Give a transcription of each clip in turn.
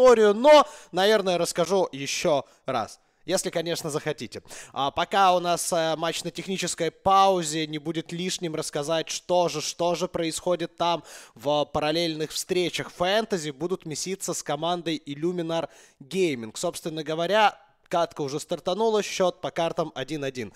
историю, но, наверное, расскажу еще раз. Если, конечно, захотите. А пока у нас э, матч на технической паузе, не будет лишним рассказать, что же, что же происходит там в параллельных встречах. Фэнтези будут меситься с командой Illuminar Gaming. Собственно говоря, Катка уже стартанула, счет по картам 1-1.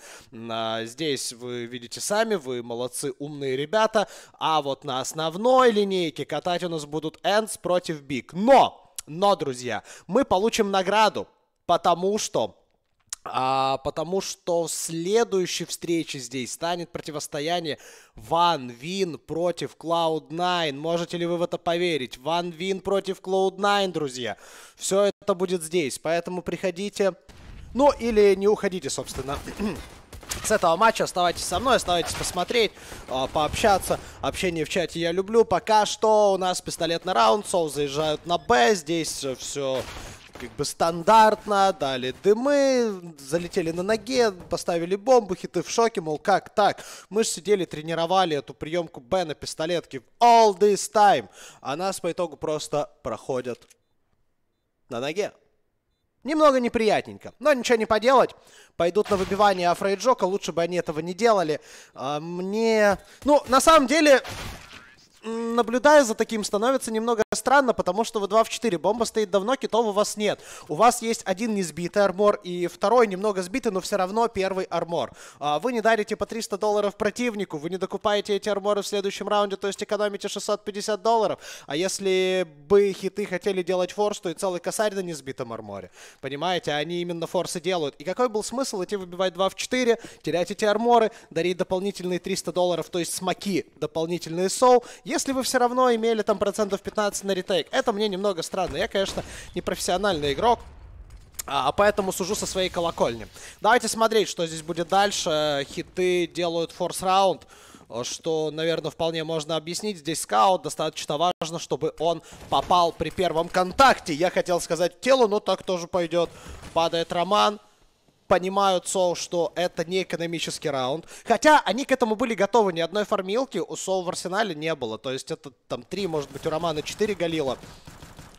А, здесь вы видите сами, вы молодцы, умные ребята. А вот на основной линейке катать у нас будут Энс против Биг. Но! но, друзья, мы получим награду, потому что а, потому что следующей встречей здесь станет противостояние Ван Вин против Cloud9. Можете ли вы в это поверить? Ван Вин против Cloud9, друзья. Все это будет здесь, поэтому приходите. Ну или не уходите, собственно. с этого матча. Оставайтесь со мной, оставайтесь посмотреть, а, пообщаться. Общение в чате я люблю. Пока что у нас пистолетный раунд. Соу заезжают на Б. Здесь все как бы стандартно, дали дымы, залетели на ноге, поставили бомбу, хиты в шоке, мол, как так? Мы же сидели, тренировали эту приемку Б на пистолетке all this time, а нас по итогу просто проходят на ноге. Немного неприятненько, но ничего не поделать. Пойдут на выбивание Афрейджока, лучше бы они этого не делали. А мне... Ну, на самом деле, наблюдая за таким, становится немного странно, потому что вы 2 в 4. Бомба стоит давно, китов у вас нет. У вас есть один не сбитый армор и второй немного сбитый, но все равно первый армор. А, вы не дарите по 300 долларов противнику, вы не докупаете эти арморы в следующем раунде, то есть экономите 650 долларов. А если бы хиты хотели делать форс, то и целый косарь на несбитом арморе. Понимаете, а они именно форсы делают. И какой был смысл идти выбивать 2 в 4, терять эти арморы, дарить дополнительные 300 долларов, то есть смоки, дополнительные соу, если вы все равно имели там процентов 15 на ретейк, это мне немного странно. Я, конечно, не профессиональный игрок, а поэтому сужу со своей колокольни. Давайте смотреть, что здесь будет дальше. Хиты делают форс-раунд что, наверное, вполне можно объяснить. Здесь скаут, достаточно важно, чтобы он попал при первом контакте. Я хотел сказать телу, но так тоже пойдет. Падает Роман понимают Сол, что это не экономический раунд. Хотя они к этому были готовы. Ни одной фармилки у Сол в арсенале не было. То есть это там три, может быть, у Романа четыре галила.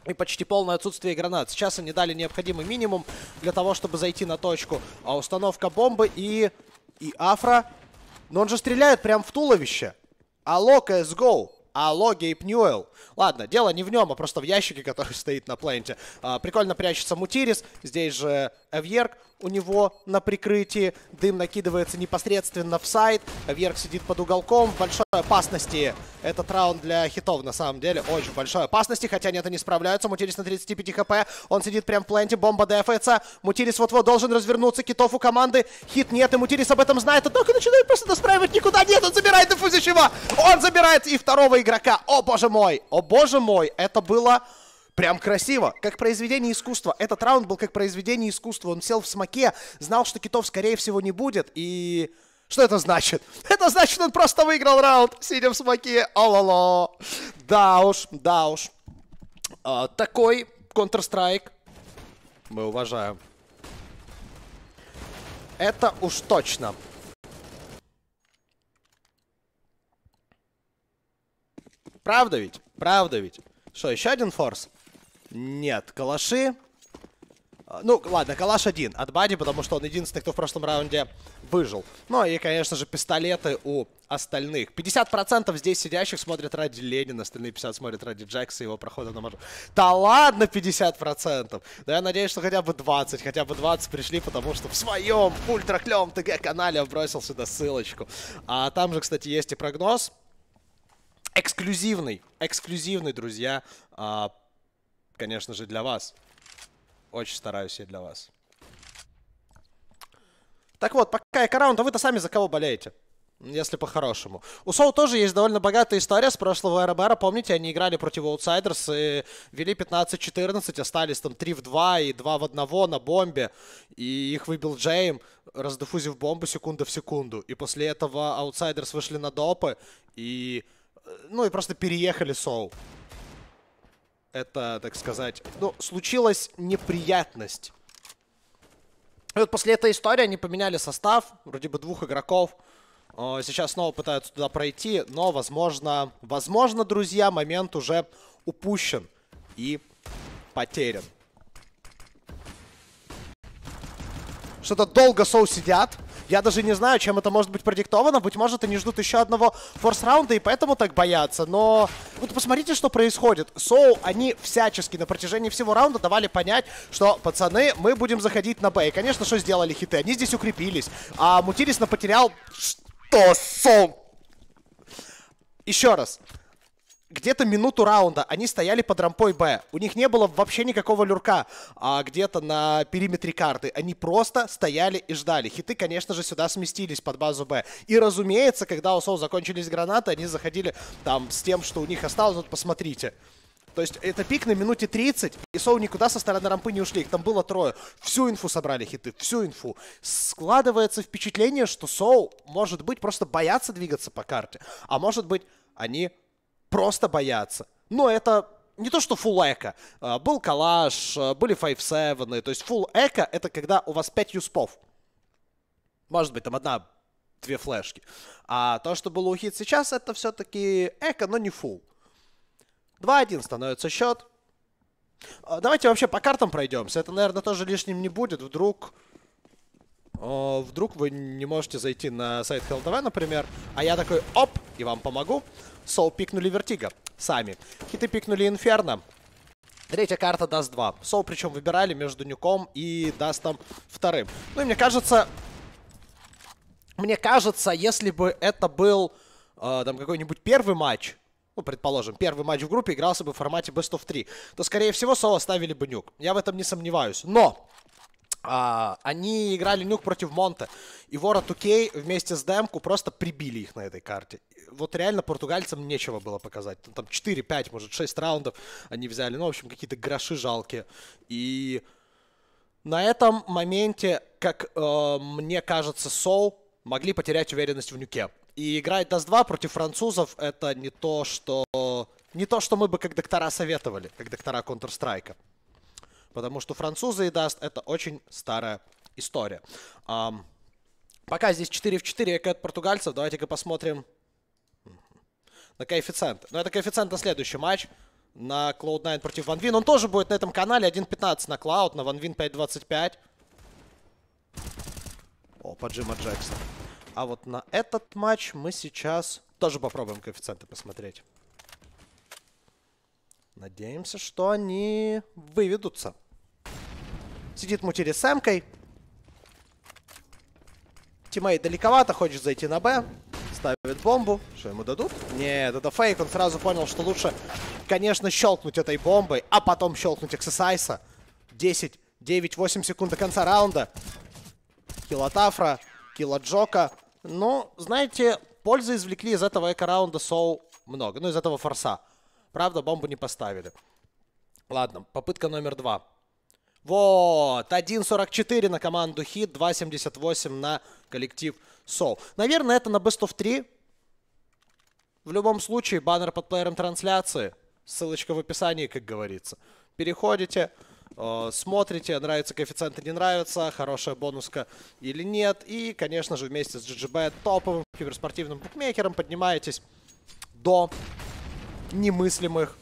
И почти полное отсутствие гранат. Сейчас они дали необходимый минимум для того, чтобы зайти на точку. А установка бомбы и... И Афра. Но он же стреляет прям в туловище. Алло, CSGO. Алло, Гейб Ньюэлл. Ладно, дело не в нем, а просто в ящике, который стоит на пленте. А, прикольно прячется Мутирис. Здесь же Вьерк, у него на прикрытии дым накидывается непосредственно в сайт. Вьерк сидит под уголком. большой опасности этот раунд для хитов, на самом деле. Очень большой опасности, хотя нет, они справляются. Мутирис на 35 хп. Он сидит прям в пленте. Бомба дефается. Мутирис вот-вот должен развернуться. Китов у команды. Хит нет, и Мутирис об этом знает. Однако начинает просто достраивать никуда. Нет, он забирает Дефузичева. Он забирает и второго игрока. О, боже мой. О, боже мой. Это было... Прям красиво, как произведение искусства. Этот раунд был как произведение искусства. Он сел в смоке, знал, что китов, скорее всего, не будет. И что это значит? Это значит, он просто выиграл раунд, сидя в смоке. Ололо. Да уж, да уж. А, такой Counter-Strike мы уважаем. Это уж точно. Правда ведь? Правда ведь? Что, еще один форс? Нет, калаши. А, ну, ладно, калаш один от Бади, потому что он единственный, кто в прошлом раунде выжил. Ну и, конечно же, пистолеты у остальных. 50% здесь сидящих смотрят ради Ленина, остальные 50% смотрят ради Джекса и его прохода на маржу. Да ладно 50%! Да я надеюсь, что хотя бы 20, хотя бы 20 пришли, потому что в своем ультраклевом ТГ-канале бросил сюда ссылочку. А там же, кстати, есть и прогноз. Эксклюзивный, эксклюзивный, друзья, а, конечно же, для вас. Очень стараюсь я для вас. Так вот, пока я раунд, а вы-то сами за кого болеете? Если по-хорошему. У Соу тоже есть довольно богатая история с прошлого РБР. Помните, они играли против Outsiders и вели 15-14, остались там 3 в 2 и 2 в 1 на бомбе. И их выбил Джейм, раздуфузив бомбу секунда в секунду. И после этого Outsiders вышли на допы и... Э, ну и просто переехали Соу это, так сказать, ну, случилась неприятность. И вот после этой истории они поменяли состав, вроде бы двух игроков. Э, сейчас снова пытаются туда пройти, но, возможно, возможно, друзья, момент уже упущен и потерян. Что-то долго соу сидят. Я даже не знаю, чем это может быть продиктовано. Быть может, они ждут еще одного форс-раунда и поэтому так боятся. Но вот посмотрите, что происходит. Соу, они всячески на протяжении всего раунда давали понять, что, пацаны, мы будем заходить на Б. И, конечно, что сделали хиты? Они здесь укрепились. А Мутирис потерял... Что, Соу? Еще раз где-то минуту раунда они стояли под рампой Б. У них не было вообще никакого люрка а, где-то на периметре карты. Они просто стояли и ждали. Хиты, конечно же, сюда сместились под базу Б. И, разумеется, когда у Соу закончились гранаты, они заходили там с тем, что у них осталось. Вот посмотрите. То есть это пик на минуте 30, и Соу никуда со стороны рампы не ушли. Их там было трое. Всю инфу собрали хиты, всю инфу. Складывается впечатление, что Соу, может быть, просто боятся двигаться по карте. А может быть, они просто бояться. Но это не то, что full эко. А, был калаш, а, были 5-7. То есть full эко это когда у вас 5 юспов. Может быть, там одна, две флешки. А то, что было у хит сейчас, это все-таки эко, но не фул. 2-1 становится счет. А, давайте вообще по картам пройдемся. Это, наверное, тоже лишним не будет. Вдруг вдруг вы не можете зайти на сайт HLTV, например, а я такой, оп, и вам помогу. Сол пикнули Вертига сами. Хиты пикнули Инферно. Третья карта даст 2. Сол причем выбирали между Нюком и Дастом вторым. Ну и мне кажется... Мне кажется, если бы это был э, там какой-нибудь первый матч, ну, предположим, первый матч в группе игрался бы в формате Best of 3, то, скорее всего, Соло оставили бы нюк. Я в этом не сомневаюсь. Но а, они играли нюк против Монте. И Вора Тукей вместе с Демку просто прибили их на этой карте. Вот реально португальцам нечего было показать. Ну, там 4, 5, может 6 раундов они взяли. Ну, в общем, какие-то гроши жалкие. И на этом моменте, как э, мне кажется, Сол могли потерять уверенность в нюке. И играть Даст-2 против французов это не то, что... Не то, что мы бы как доктора советовали, как доктора Counter-Strike. Потому что французы и даст это очень старая история. Um, пока здесь 4 в 4 от португальцев. Давайте-ка посмотрим на коэффициент. Но ну, это коэффициент на следующий матч. На Cloud9 против OneWin. Он тоже будет на этом канале. 1.15 на Cloud, на OneWin 5.25. Опа, Джима Джексона. А вот на этот матч мы сейчас тоже попробуем коэффициенты посмотреть. Надеемся, что они выведутся. Сидит мутили с эмкой. Тиммейт далековато, хочет зайти на Б. Ставит бомбу. Что ему дадут? Нет, это фейк. Он сразу понял, что лучше, конечно, щелкнуть этой бомбой, а потом щелкнуть эксесайса. 10, 9, 8 секунд до конца раунда. Килла Тафра, килла Джока. Ну, знаете, пользы извлекли из этого эко-раунда Соу много. Ну, из этого форса. Правда, бомбу не поставили. Ладно, попытка номер два. Вот, 1.44 на команду Хит, 2.78 на коллектив Soul. Наверное, это на Best of 3. В любом случае, баннер под плеером трансляции. Ссылочка в описании, как говорится. Переходите, э, смотрите, нравится коэффициент не нравится, хорошая бонуска или нет. И, конечно же, вместе с GGB топовым киберспортивным букмекером поднимаетесь до немыслимых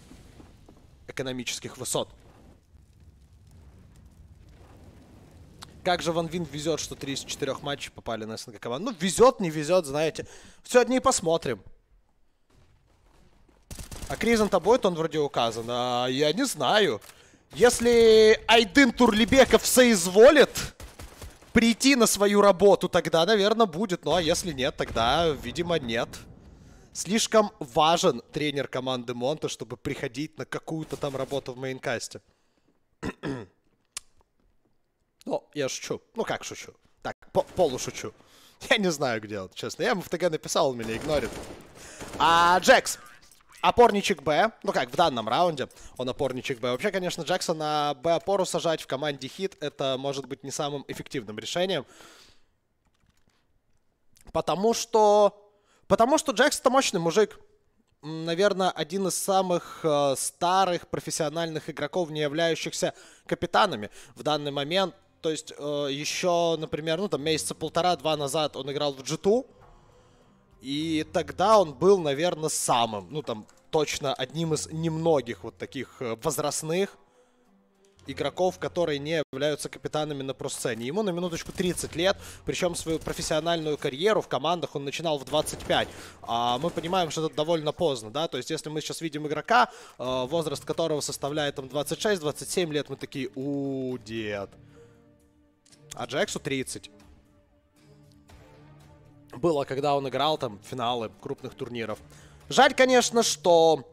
экономических высот. Как же Ван Вин везет, что три из четырех матчей попали на СНГ команду. Ну, везет, не везет, знаете. Сегодня и посмотрим. А Кризан Табойт, он вроде указан. А я не знаю. Если Айдын Турлибеков соизволит прийти на свою работу, тогда, наверное, будет. Ну, а если нет, тогда, видимо, нет. Слишком важен тренер команды Монта, чтобы приходить на какую-то там работу в мейнкасте. Ну, я шучу. Ну, как шучу? Так, по полу шучу. Я не знаю, где он, честно. Я ему в ТГ написал, он меня игнорит. А, Джекс. Опорничек Б. Ну как, в данном раунде он опорничек Б. Вообще, конечно, Джекса на Б-опору сажать в команде хит, это может быть не самым эффективным решением. Потому что... Потому что Джекс это мощный мужик. Наверное, один из самых э, старых профессиональных игроков, не являющихся капитанами. В данный момент то есть э, еще, например, ну там месяца полтора-два назад он играл в G2. И тогда он был, наверное, самым, ну там точно одним из немногих вот таких э, возрастных игроков, которые не являются капитанами на просцене. Ему на минуточку 30 лет, причем свою профессиональную карьеру в командах он начинал в 25. А мы понимаем, что это довольно поздно, да, то есть если мы сейчас видим игрока, э, возраст которого составляет там 26-27 лет, мы такие, у дед а Джексу 30. Было, когда он играл там финалы крупных турниров. Жаль, конечно, что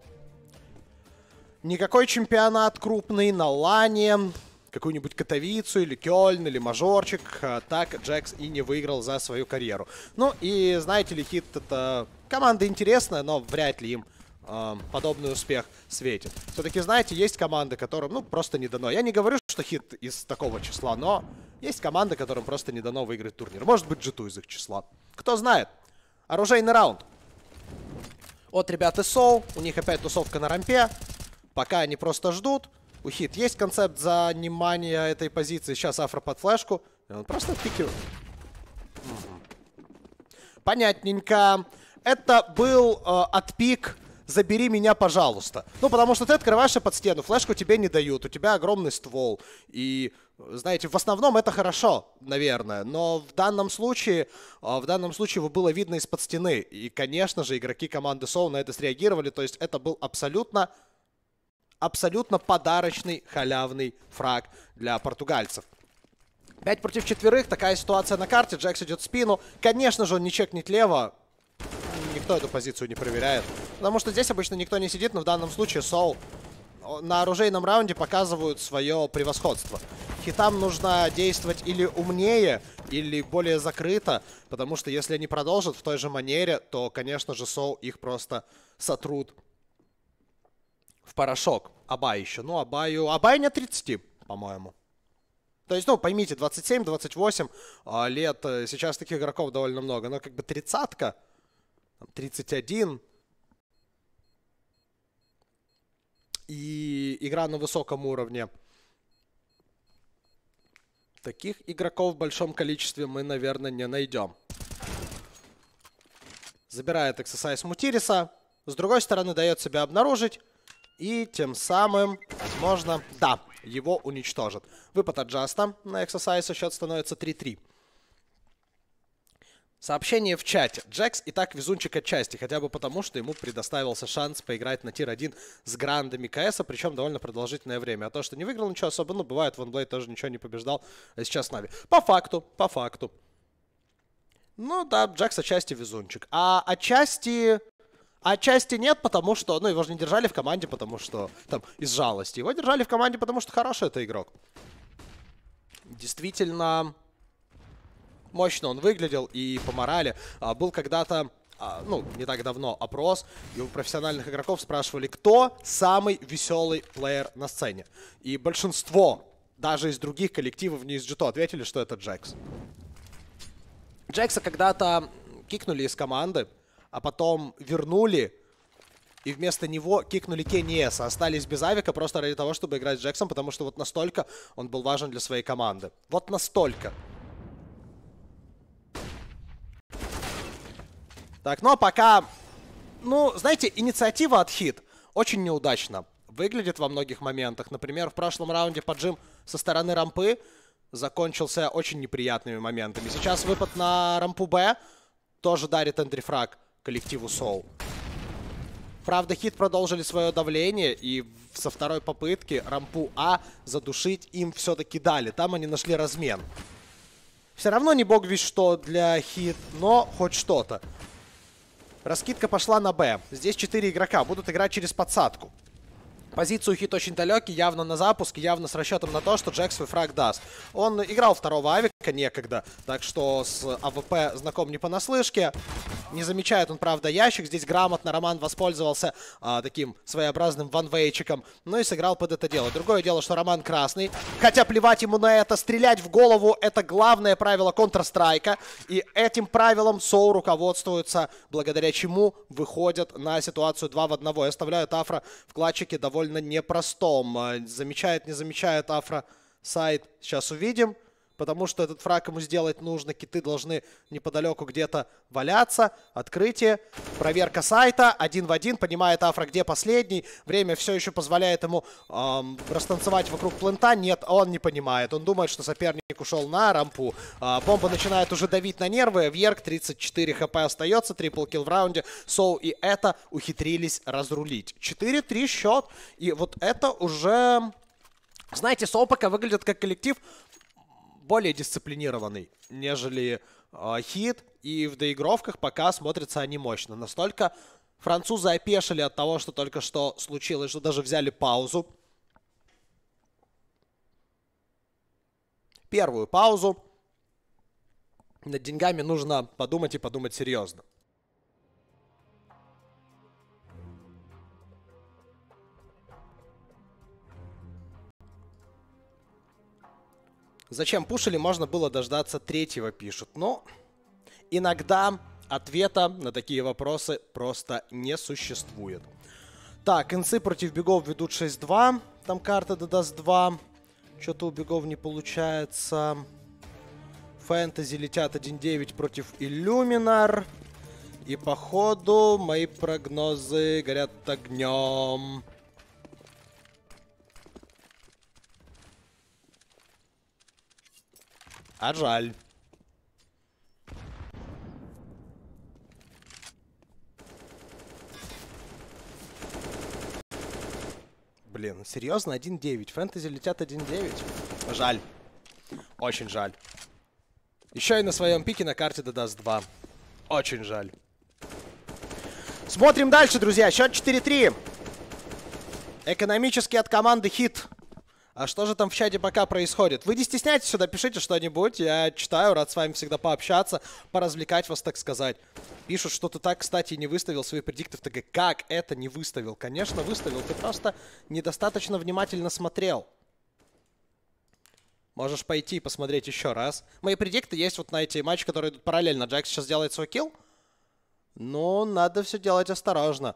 никакой чемпионат крупный на Лане, какую-нибудь Катовицу или Кёльн или Мажорчик, а, так Джекс и не выиграл за свою карьеру. Ну и, знаете ли, хит это команда интересная, но вряд ли им подобный успех светит. Все-таки, знаете, есть команды, которым, ну, просто не дано. Я не говорю, что хит из такого числа, но есть команды, которым просто не дано выиграть турнир. Может быть, g из их числа. Кто знает. Оружейный раунд. вот ребята и Соу. У них опять тусовка на рампе. Пока они просто ждут. У Хит есть концепт занимания этой позиции. Сейчас Афро под флешку. И он просто пикивает. Понятненько. Это был э, отпик забери меня, пожалуйста. Ну, потому что ты открываешься под стену, флешку тебе не дают, у тебя огромный ствол. И, знаете, в основном это хорошо, наверное, но в данном случае, а, в данном случае его было видно из-под стены. И, конечно же, игроки команды Соу на это среагировали, то есть это был абсолютно абсолютно подарочный халявный фраг для португальцев. 5 против четверых, такая ситуация на карте, Джекс идет в спину. Конечно же, он не чекнет лево, никто эту позицию не проверяет. Потому что здесь обычно никто не сидит, но в данном случае Сол на оружейном раунде показывают свое превосходство. Хитам нужно действовать или умнее, или более закрыто, потому что если они продолжат в той же манере, то, конечно же, Сол их просто сотрут в порошок. Абай еще. Ну, Абаю... Абай не 30, по-моему. То есть, ну, поймите, 27-28 а, лет э, сейчас таких игроков довольно много, но как бы тридцатка... 30 31. И игра на высоком уровне. Таких игроков в большом количестве мы, наверное, не найдем. Забирает Exercise Мутириса. С другой стороны, дает себя обнаружить. И тем самым, возможно, да, его уничтожит. Выпад от Джаста на Exercise а счет становится 3-3. Сообщение в чате. Джекс и так везунчик отчасти, хотя бы потому, что ему предоставился шанс поиграть на тир-1 с грандами КС, а причем довольно продолжительное время. А то, что не выиграл ничего особо, ну, бывает, Ванблейд тоже ничего не побеждал, а сейчас Нави. По факту, по факту. Ну да, Джекс отчасти везунчик. А отчасти... отчасти нет, потому что... Ну, его же не держали в команде, потому что... Там, из жалости. Его держали в команде, потому что хороший это игрок. Действительно мощно он выглядел и по морали. А, был когда-то а, ну, не так давно опрос, и у профессиональных игроков спрашивали, кто самый веселый плеер на сцене. И большинство, даже из других коллективов, не из Джито, ответили, что это Джекс. Джекса когда-то кикнули из команды, а потом вернули, и вместо него кикнули Кенниеса. Остались без Авика просто ради того, чтобы играть с Джексом, потому что вот настолько он был важен для своей команды. Вот настолько. Так, ну а пока... Ну, знаете, инициатива от хит очень неудачно выглядит во многих моментах. Например, в прошлом раунде поджим со стороны рампы закончился очень неприятными моментами. Сейчас выпад на рампу Б тоже дарит энтрифраг коллективу Soul. Правда, хит продолжили свое давление, и со второй попытки рампу А задушить им все-таки дали. Там они нашли размен. Все равно не бог весь что для хит, но хоть что-то. Раскидка пошла на Б. Здесь 4 игрока. Будут играть через подсадку. Позицию хит очень далекий, явно на запуск, явно с расчетом на то, что Джек свой фраг даст. Он играл второго Ави некогда. Так что с АВП знаком не понаслышке. Не замечает он, правда, ящик. Здесь грамотно Роман воспользовался а, таким своеобразным ванвейчиком. Ну и сыграл под это дело. Другое дело, что Роман красный. Хотя плевать ему на это. Стрелять в голову — это главное правило Counter-Strike. И этим правилом Соу руководствуется, благодаря чему выходят на ситуацию 2 в 1. И оставляют Афра в клатчике довольно непростом. А, замечает, не замечает Афра сайт. Сейчас увидим потому что этот фраг ему сделать нужно. Киты должны неподалеку где-то валяться. Открытие, проверка сайта, один в один, понимает Афра, где последний. Время все еще позволяет ему эм, растанцевать вокруг плента. Нет, он не понимает. Он думает, что соперник ушел на рампу. Э, бомба начинает уже давить на нервы. Вьерк 34 хп остается, трипл килл в раунде. Соу и это ухитрились разрулить. 4-3 счет, и вот это уже... Знаете, Соу пока выглядит как коллектив, более дисциплинированный, нежели э, И в доигровках пока смотрятся они мощно. Настолько французы опешили от того, что только что случилось, что даже взяли паузу. Первую паузу. Над деньгами нужно подумать и подумать серьезно. Зачем пушили, можно было дождаться третьего, пишут. Но иногда ответа на такие вопросы просто не существует. Так, инцы против бегов ведут 6-2. Там карта додаст 2. Что-то у бегов не получается. Фэнтези летят 1-9 против Иллюминар. И походу мои прогнозы горят огнем. А жаль. Блин, ну серьезно, 1-9. Фэнтези летят 1-9. Жаль. Очень жаль. Еще и на своем пике на карте додаст 2. Очень жаль. Смотрим дальше, друзья. Счет 4-3. Экономически от команды хит. А что же там в чате пока происходит? Вы не стесняйтесь сюда, пишите что-нибудь. Я читаю, рад с вами всегда пообщаться, поразвлекать вас, так сказать. Пишут, что ты так, кстати, не выставил свои предикты в ТГ. Как это не выставил? Конечно, выставил. Ты просто недостаточно внимательно смотрел. Можешь пойти и посмотреть еще раз. Мои предикты есть вот на эти матчи, которые идут параллельно. Джек сейчас делает свой килл. Но надо все делать осторожно.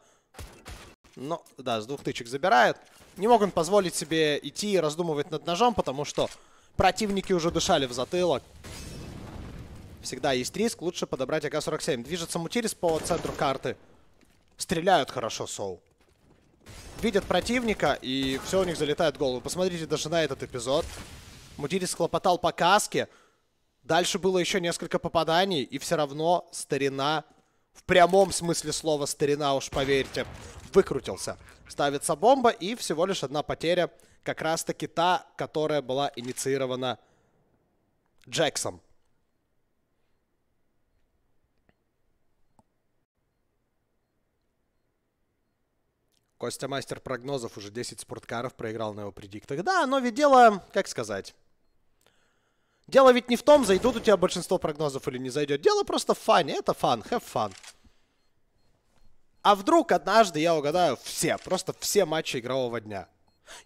Ну, да, с двух тычек забирает. Не мог он позволить себе идти и раздумывать над ножом, потому что противники уже дышали в затылок. Всегда есть риск, лучше подобрать АК-47. Движется Мутирис по центру карты. Стреляют хорошо Соу. Видят противника, и все у них залетает в голову. Посмотрите даже на этот эпизод. Мутирис хлопотал по каске. Дальше было еще несколько попаданий, и все равно старина, в прямом смысле слова старина, уж поверьте, выкрутился. Ставится бомба и всего лишь одна потеря. Как раз-таки та, которая была инициирована Джексом. Костя мастер прогнозов уже 10 спорткаров проиграл на его предиктах. Да, но ведь дело, как сказать... Дело ведь не в том, зайдут у тебя большинство прогнозов или не зайдет. Дело просто в фане. Это фан. Have fun. А вдруг однажды я угадаю все, просто все матчи игрового дня.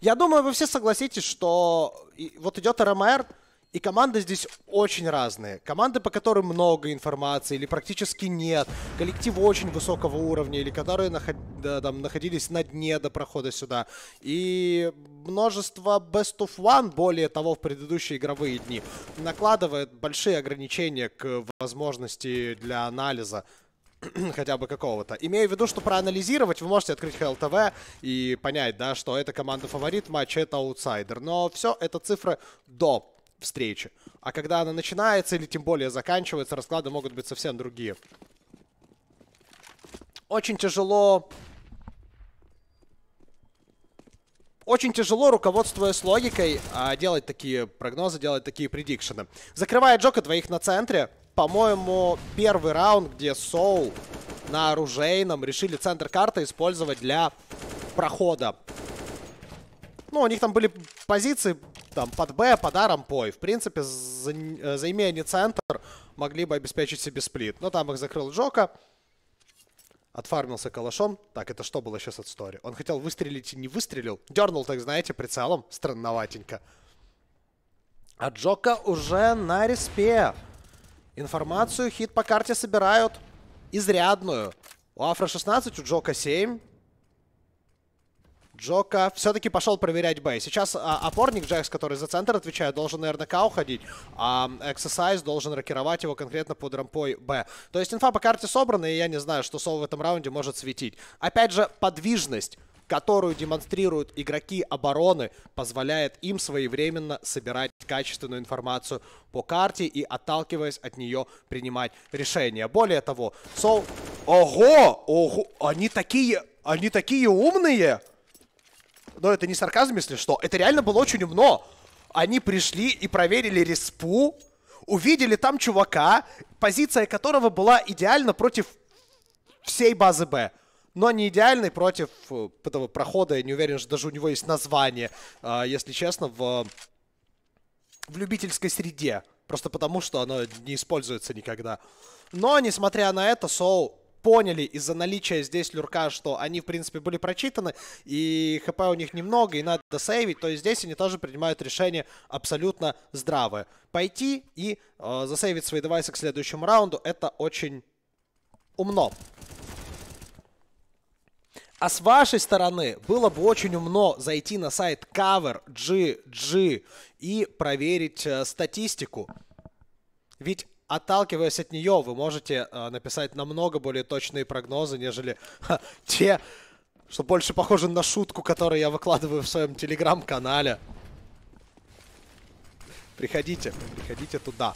Я думаю, вы все согласитесь, что и, вот идет РМР, и команды здесь очень разные. Команды, по которым много информации или практически нет. Коллективы очень высокого уровня или которые наход... да, там, находились на дне до прохода сюда. И множество best of one, более того, в предыдущие игровые дни, накладывает большие ограничения к возможности для анализа хотя бы какого-то. Имею в виду, что проанализировать, вы можете открыть HLTV и понять, да, что эта команда фаворит, матч это аутсайдер. Но все это цифры до встречи. А когда она начинается или тем более заканчивается, расклады могут быть совсем другие. Очень тяжело... Очень тяжело, руководствуясь логикой, а, делать такие прогнозы, делать такие предикшены. Закрывает Джока двоих на центре по-моему, первый раунд, где Соул на оружейном решили центр карты использовать для прохода. Ну, у них там были позиции там под Б, под А рампой. В принципе, за, э, займя они центр, могли бы обеспечить себе сплит. Но там их закрыл Джока. Отфармился калашом. Так, это что было сейчас от Стори? Он хотел выстрелить и не выстрелил. Дернул, так знаете, прицелом. Странноватенько. А Джока уже на респе. Информацию хит по карте собирают изрядную. У Афра 16, у Джока 7. Джока все-таки пошел проверять Бэй. Сейчас а, опорник Джекс, который за центр отвечает, должен, наверное, К уходить, а Эксесайз должен рокировать его конкретно под рампой Б. То есть инфа по карте собрана, и я не знаю, что Сол в этом раунде может светить. Опять же, подвижность которую демонстрируют игроки обороны, позволяет им своевременно собирать качественную информацию по карте и, отталкиваясь от нее, принимать решения. Более того, Сол... Ого! Ого! Они такие... Они такие умные! Но это не сарказм, если что. Это реально было очень умно. Они пришли и проверили респу, увидели там чувака, позиция которого была идеально против всей базы Б но не идеальный против э, этого прохода. Я не уверен, что даже у него есть название, а, если честно, в, в любительской среде. Просто потому, что оно не используется никогда. Но, несмотря на это, Соу поняли из-за наличия здесь люрка, что они, в принципе, были прочитаны, и хп у них немного, и надо сейвить, то есть здесь они тоже принимают решение абсолютно здравое. Пойти и э, засейвить свои девайсы к следующему раунду, это очень умно. А с вашей стороны было бы очень умно зайти на сайт Cover.gg и проверить э, статистику. Ведь отталкиваясь от нее, вы можете э, написать намного более точные прогнозы, нежели ха, те, что больше похожи на шутку, которую я выкладываю в своем телеграм-канале. Приходите, приходите туда.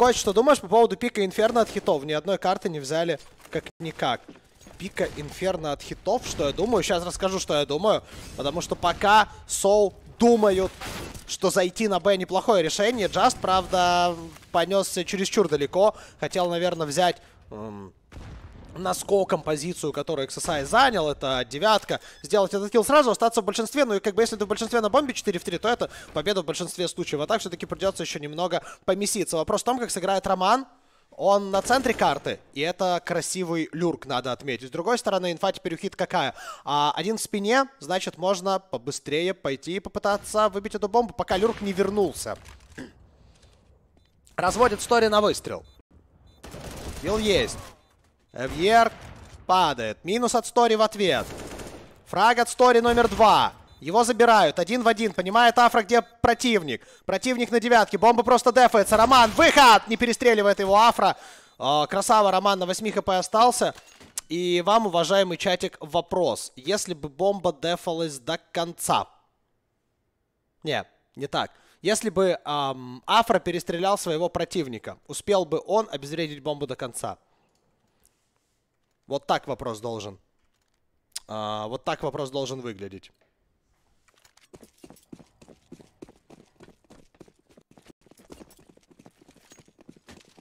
Коч, что думаешь по поводу пика Инферно от хитов? Ни одной карты не взяли как-никак. Пика Инферно от хитов, что я думаю? Сейчас расскажу, что я думаю. Потому что пока Соу думают, что зайти на Б неплохое решение. Джаст, правда, понесся чересчур далеко. Хотел, наверное, взять... Эм, наскок композицию, которую XSI занял, это девятка, сделать этот килл сразу, остаться в большинстве, ну и как бы если ты в большинстве на бомбе 4 в 3, то это победа в большинстве случаев, а так все-таки придется еще немного помеситься. Вопрос в том, как сыграет Роман, он на центре карты, и это красивый люрк, надо отметить. С другой стороны, инфа теперь ухит какая? А, один в спине, значит, можно побыстрее пойти и попытаться выбить эту бомбу, пока люрк не вернулся. Разводит Стори на выстрел. Килл есть. Эвьер падает. Минус от Стори в ответ. Фраг от Стори номер два. Его забирают. Один в один. Понимает Афра, где противник. Противник на девятке. Бомба просто дефается. Роман, выход! Не перестреливает его Афра. А, красава Роман на 8 хп остался. И вам, уважаемый чатик, вопрос. Если бы бомба дефалась до конца. Не, не так. Если бы эм, Афра перестрелял своего противника, успел бы он обезвредить бомбу до конца? Вот так вопрос должен. А, вот так вопрос должен выглядеть.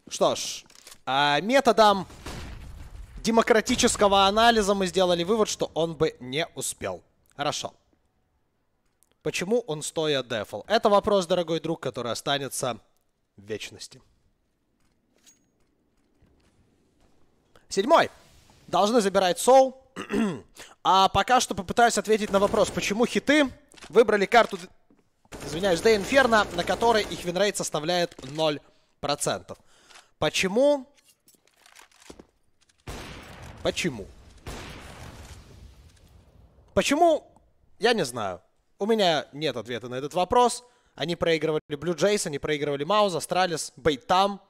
Что ж, а, методом демократического анализа мы сделали вывод, что он бы не успел. Хорошо. Почему он стоя дефл? Это вопрос, дорогой друг, который останется в вечности. Седьмой должны забирать Сол. а пока что попытаюсь ответить на вопрос, почему хиты выбрали карту, извиняюсь, Де Инферно, на которой их винрейт составляет 0%. Почему? Почему? Почему? Я не знаю. У меня нет ответа на этот вопрос. Они проигрывали Blue Jays, они проигрывали Мауза, Астралис, Бейтам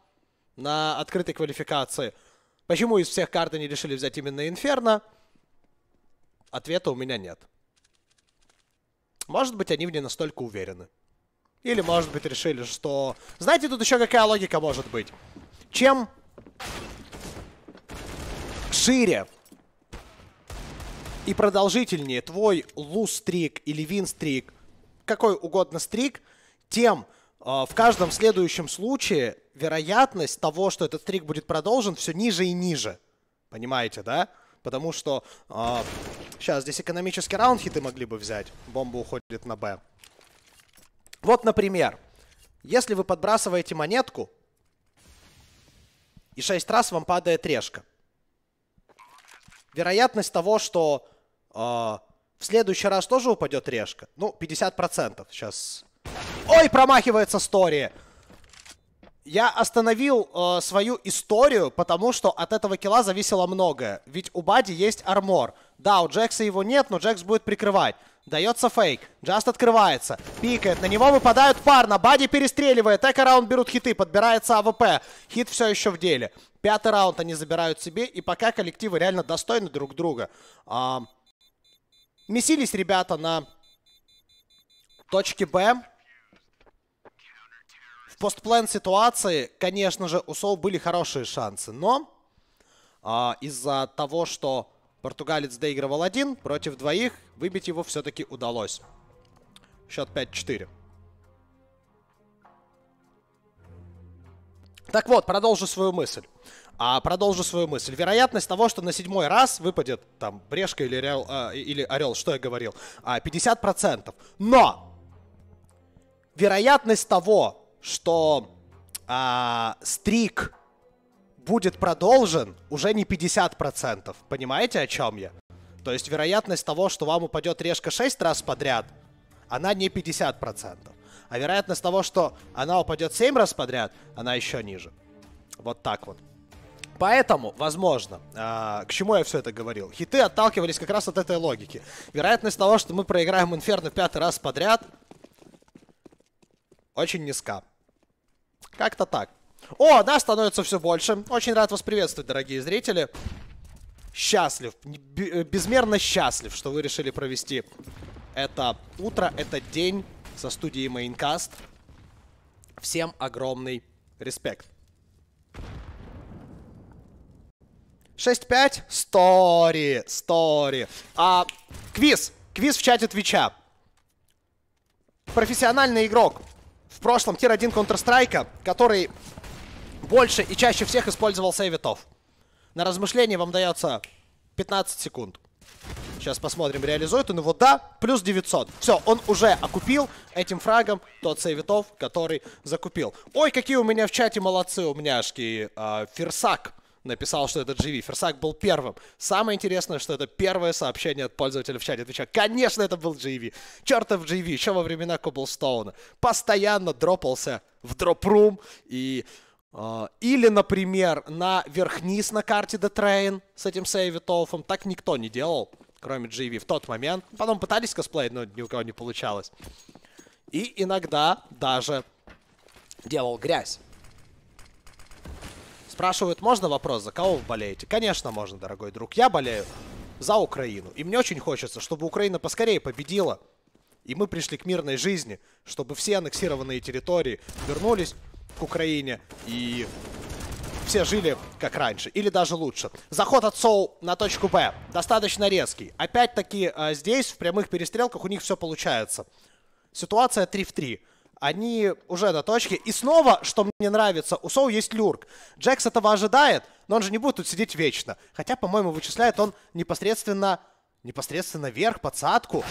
на открытой квалификации. Почему из всех карт они решили взять именно Инферно? Ответа у меня нет. Может быть, они в ней настолько уверены. Или, может быть, решили, что... Знаете, тут еще какая логика может быть? Чем шире и продолжительнее твой луз-стрик или вин-стрик, какой угодно стрик, тем э, в каждом следующем случае вероятность того, что этот стрик будет продолжен, все ниже и ниже. Понимаете, да? Потому что... Э, а, сейчас, здесь экономический раунд хиты могли бы взять. Бомба уходит на Б. Вот, например, если вы подбрасываете монетку, и шесть раз вам падает решка. Вероятность того, что э, в следующий раз тоже упадет решка, ну, 50%. Сейчас... Ой, промахивается Стори! я остановил э, свою историю, потому что от этого кила зависело многое. Ведь у Бади есть армор. Да, у Джекса его нет, но Джекс будет прикрывать. Дается фейк. Джаст открывается. Пикает. На него выпадают пар. На Бади перестреливает. Эко раунд берут хиты. Подбирается АВП. Хит все еще в деле. Пятый раунд они забирают себе. И пока коллективы реально достойны друг друга. А... Месились ребята на точке Б постплен ситуации, конечно же, у Сол были хорошие шансы, но а, из-за того, что португалец доигрывал один против двоих, выбить его все-таки удалось. Счет 5-4. Так вот, продолжу свою мысль. А продолжу свою мысль. Вероятность того, что на седьмой раз выпадет там брешка или, орел, э, а, или орел, что я говорил, э, а, 50%. Но вероятность того, что а, стрик будет продолжен уже не 50%. Понимаете, о чем я? То есть вероятность того, что вам упадет решка 6 раз подряд, она не 50%. А вероятность того, что она упадет 7 раз подряд, она еще ниже. Вот так вот. Поэтому, возможно, э, к чему я все это говорил? Хиты отталкивались как раз от этой логики. Вероятность того, что мы проиграем Инферно пятый раз подряд, очень низка. Как-то так. О, нас становится все больше. Очень рад вас приветствовать, дорогие зрители. Счастлив, э, безмерно счастлив, что вы решили провести это утро, этот день со студией Maincast. Всем огромный респект. 6-5. Стори, стори. А, квиз. Квиз в чате Твича. Профессиональный игрок в прошлом тир-1 Counter-Strike, который больше и чаще всех использовал сейвитов. На размышление вам дается 15 секунд. Сейчас посмотрим, реализует он его. Да, плюс 900. Все, он уже окупил этим фрагом тот сейвитов, который закупил. Ой, какие у меня в чате молодцы умняшки. Э, Ферсак написал, что это GV. Ферсак был первым. Самое интересное, что это первое сообщение от пользователя в чате. Отвечаю, конечно, это был GV. Чертов GV, еще во времена Коблстоуна. Постоянно дропался в дропрум и... Э, или, например, на верхниз на карте The Train с этим сейвитолфом. Так никто не делал, кроме GV в тот момент. Потом пытались косплей но ни у кого не получалось. И иногда даже делал грязь. Спрашивают, можно вопрос, за кого вы болеете? Конечно, можно, дорогой друг. Я болею за Украину. И мне очень хочется, чтобы Украина поскорее победила. И мы пришли к мирной жизни, чтобы все аннексированные территории вернулись к Украине и все жили как раньше, или даже лучше. Заход от Соу на точку Б достаточно резкий. Опять-таки э, здесь в прямых перестрелках у них все получается. Ситуация 3 в 3 они уже на точке. И снова, что мне нравится, у Соу есть люрк. Джекс этого ожидает, но он же не будет тут сидеть вечно. Хотя, по-моему, вычисляет он непосредственно, непосредственно вверх, подсадку.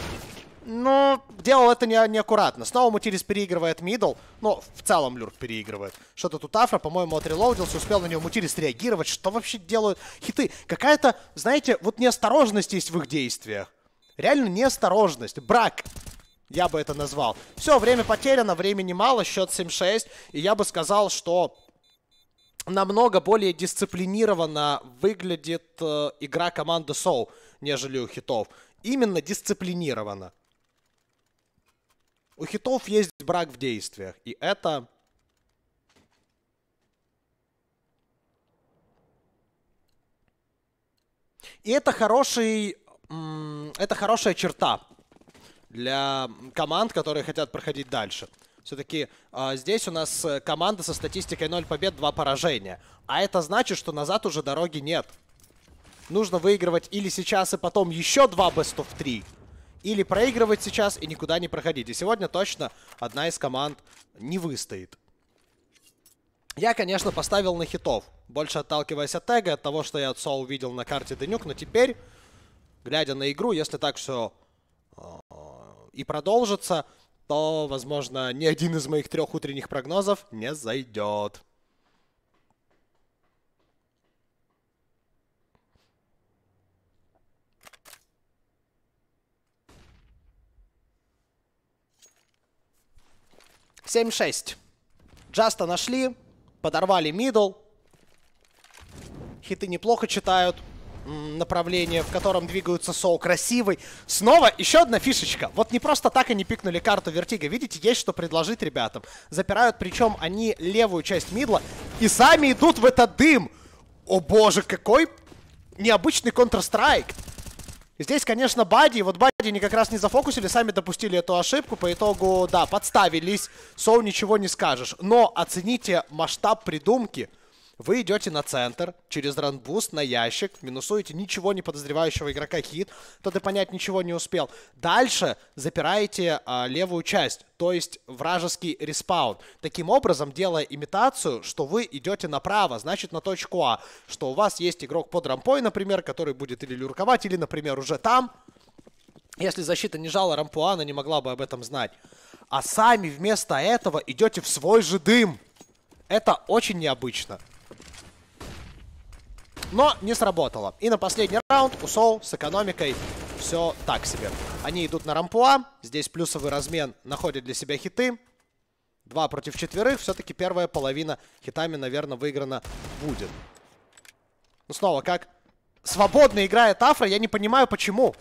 Ну, делал это не, неаккуратно. Снова Мутирис переигрывает мидл. Ну, в целом Люрк переигрывает. Что-то тут Афра, по-моему, отрелоудился, успел на него Мутирис реагировать. Что вообще делают хиты? Какая-то, знаете, вот неосторожность есть в их действиях. Реально неосторожность. Брак. Я бы это назвал. Все, время потеряно, времени мало, счет 7-6. И я бы сказал, что намного более дисциплинированно выглядит э, игра команды Soul, нежели у хитов. Именно дисциплинированно. У хитов есть брак в действиях. И это... И это хороший... Это хорошая черта для команд, которые хотят проходить дальше. Все-таки э, а, здесь у нас э, команда со статистикой 0 побед, 2 поражения. А это значит, что назад уже дороги нет. Нужно выигрывать или сейчас, и потом еще 2 best of 3. Или проигрывать сейчас и никуда не проходить. И сегодня точно одна из команд не выстоит. Я, конечно, поставил на хитов. Больше отталкиваясь от тега, от того, что я от Соу увидел на карте Денюк. Но теперь, глядя на игру, если так все и продолжится, то, возможно, ни один из моих трех утренних прогнозов не зайдет. Семь шесть. Джаста нашли, подорвали мидл. Хиты неплохо читают направление, в котором двигаются Соу. Красивый. Снова еще одна фишечка. Вот не просто так они пикнули карту Вертига. Видите, есть что предложить ребятам. Запирают, причем они левую часть мидла и сами идут в этот дым. О боже, какой необычный Counter-Strike. Здесь, конечно, Бади. Вот Бади они как раз не зафокусили, сами допустили эту ошибку. По итогу, да, подставились. Соу ничего не скажешь. Но оцените масштаб придумки. Вы идете на центр, через ранбуст, на ящик, минусуете ничего не подозревающего игрока хит, то ты понять ничего не успел. Дальше запираете а, левую часть, то есть вражеский респаун. Таким образом, делая имитацию, что вы идете направо, значит на точку А, что у вас есть игрок под рампой, например, который будет или люрковать, или, например, уже там. Если защита не жала рампу она не могла бы об этом знать. А сами вместо этого идете в свой же дым. Это очень необычно но не сработало. И на последний раунд у с экономикой все так себе. Они идут на рампуа, здесь плюсовый размен находит для себя хиты. Два против четверых, все-таки первая половина хитами, наверное, выиграна будет. Ну снова как? Свободно играет Афра, я не понимаю почему.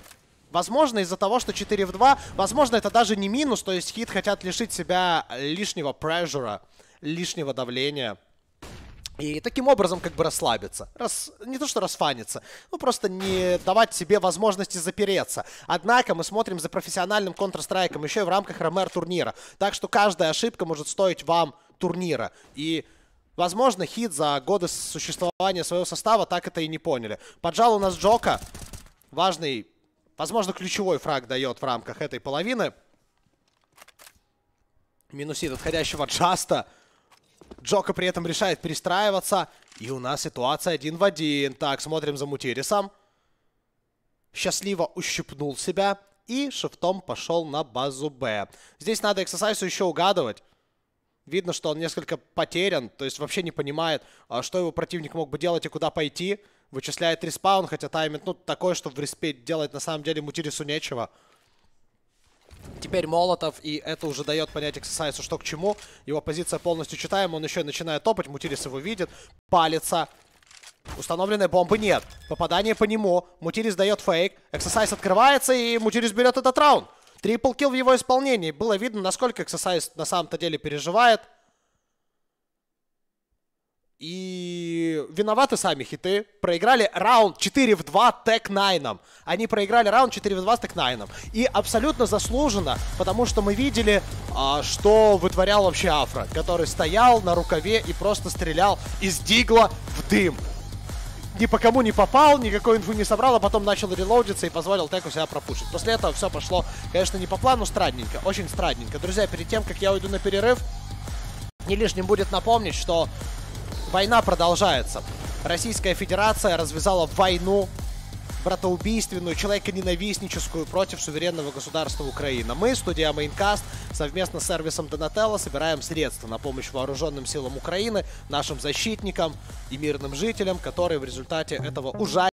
Возможно, из-за того, что 4 в 2, возможно, это даже не минус, то есть хит хотят лишить себя лишнего прежура, лишнего давления. И таким образом как бы расслабиться. Рас... Не то, что расфаниться, ну просто не давать себе возможности запереться. Однако мы смотрим за профессиональным Counter-Strike еще и в рамках РМР турнира. Так что каждая ошибка может стоить вам турнира. И Возможно, хит за годы существования своего состава так это и не поняли. Поджал у нас Джока. Важный, возможно, ключевой фраг дает в рамках этой половины. Минусит отходящего Джаста. Джока при этом решает перестраиваться. И у нас ситуация один в один. Так, смотрим за Мутирисом. Счастливо ущипнул себя. И шифтом пошел на базу Б. Здесь надо Эксосайсу еще угадывать. Видно, что он несколько потерян. То есть вообще не понимает, а, что его противник мог бы делать и куда пойти. Вычисляет респаун, хотя тайминг ну, такой, что в респе делать на самом деле Мутирису нечего. Теперь Молотов, и это уже дает понять Эксесайсу, что к чему. Его позиция полностью читаема, он еще начинает топать, Мутирис его видит, палится. Установленной бомбы нет. Попадание по нему. Мутирис дает фейк. Эксесайз открывается, и Мутирис берет этот раунд. Трипл килл в его исполнении. Было видно, насколько Эксесайз на самом-то деле переживает. И виноваты сами хиты. Проиграли раунд 4 в 2 Тек Найном. Они проиграли раунд 4 в 2 с Тек Найном. И абсолютно заслуженно, потому что мы видели, а, что вытворял вообще Афра, который стоял на рукаве и просто стрелял из дигла в дым. Ни по кому не попал, никакой инфу не собрал, а потом начал релоудиться и позволил Теку себя пропушить. После этого все пошло, конечно, не по плану, странненько, очень странненько. Друзья, перед тем, как я уйду на перерыв, не лишним будет напомнить, что Война продолжается. Российская Федерация развязала войну братоубийственную, человеконенавистническую против суверенного государства Украина. Мы, студия Майнкаст, совместно с сервисом Донателло собираем средства на помощь вооруженным силам Украины, нашим защитникам и мирным жителям, которые в результате этого ужасного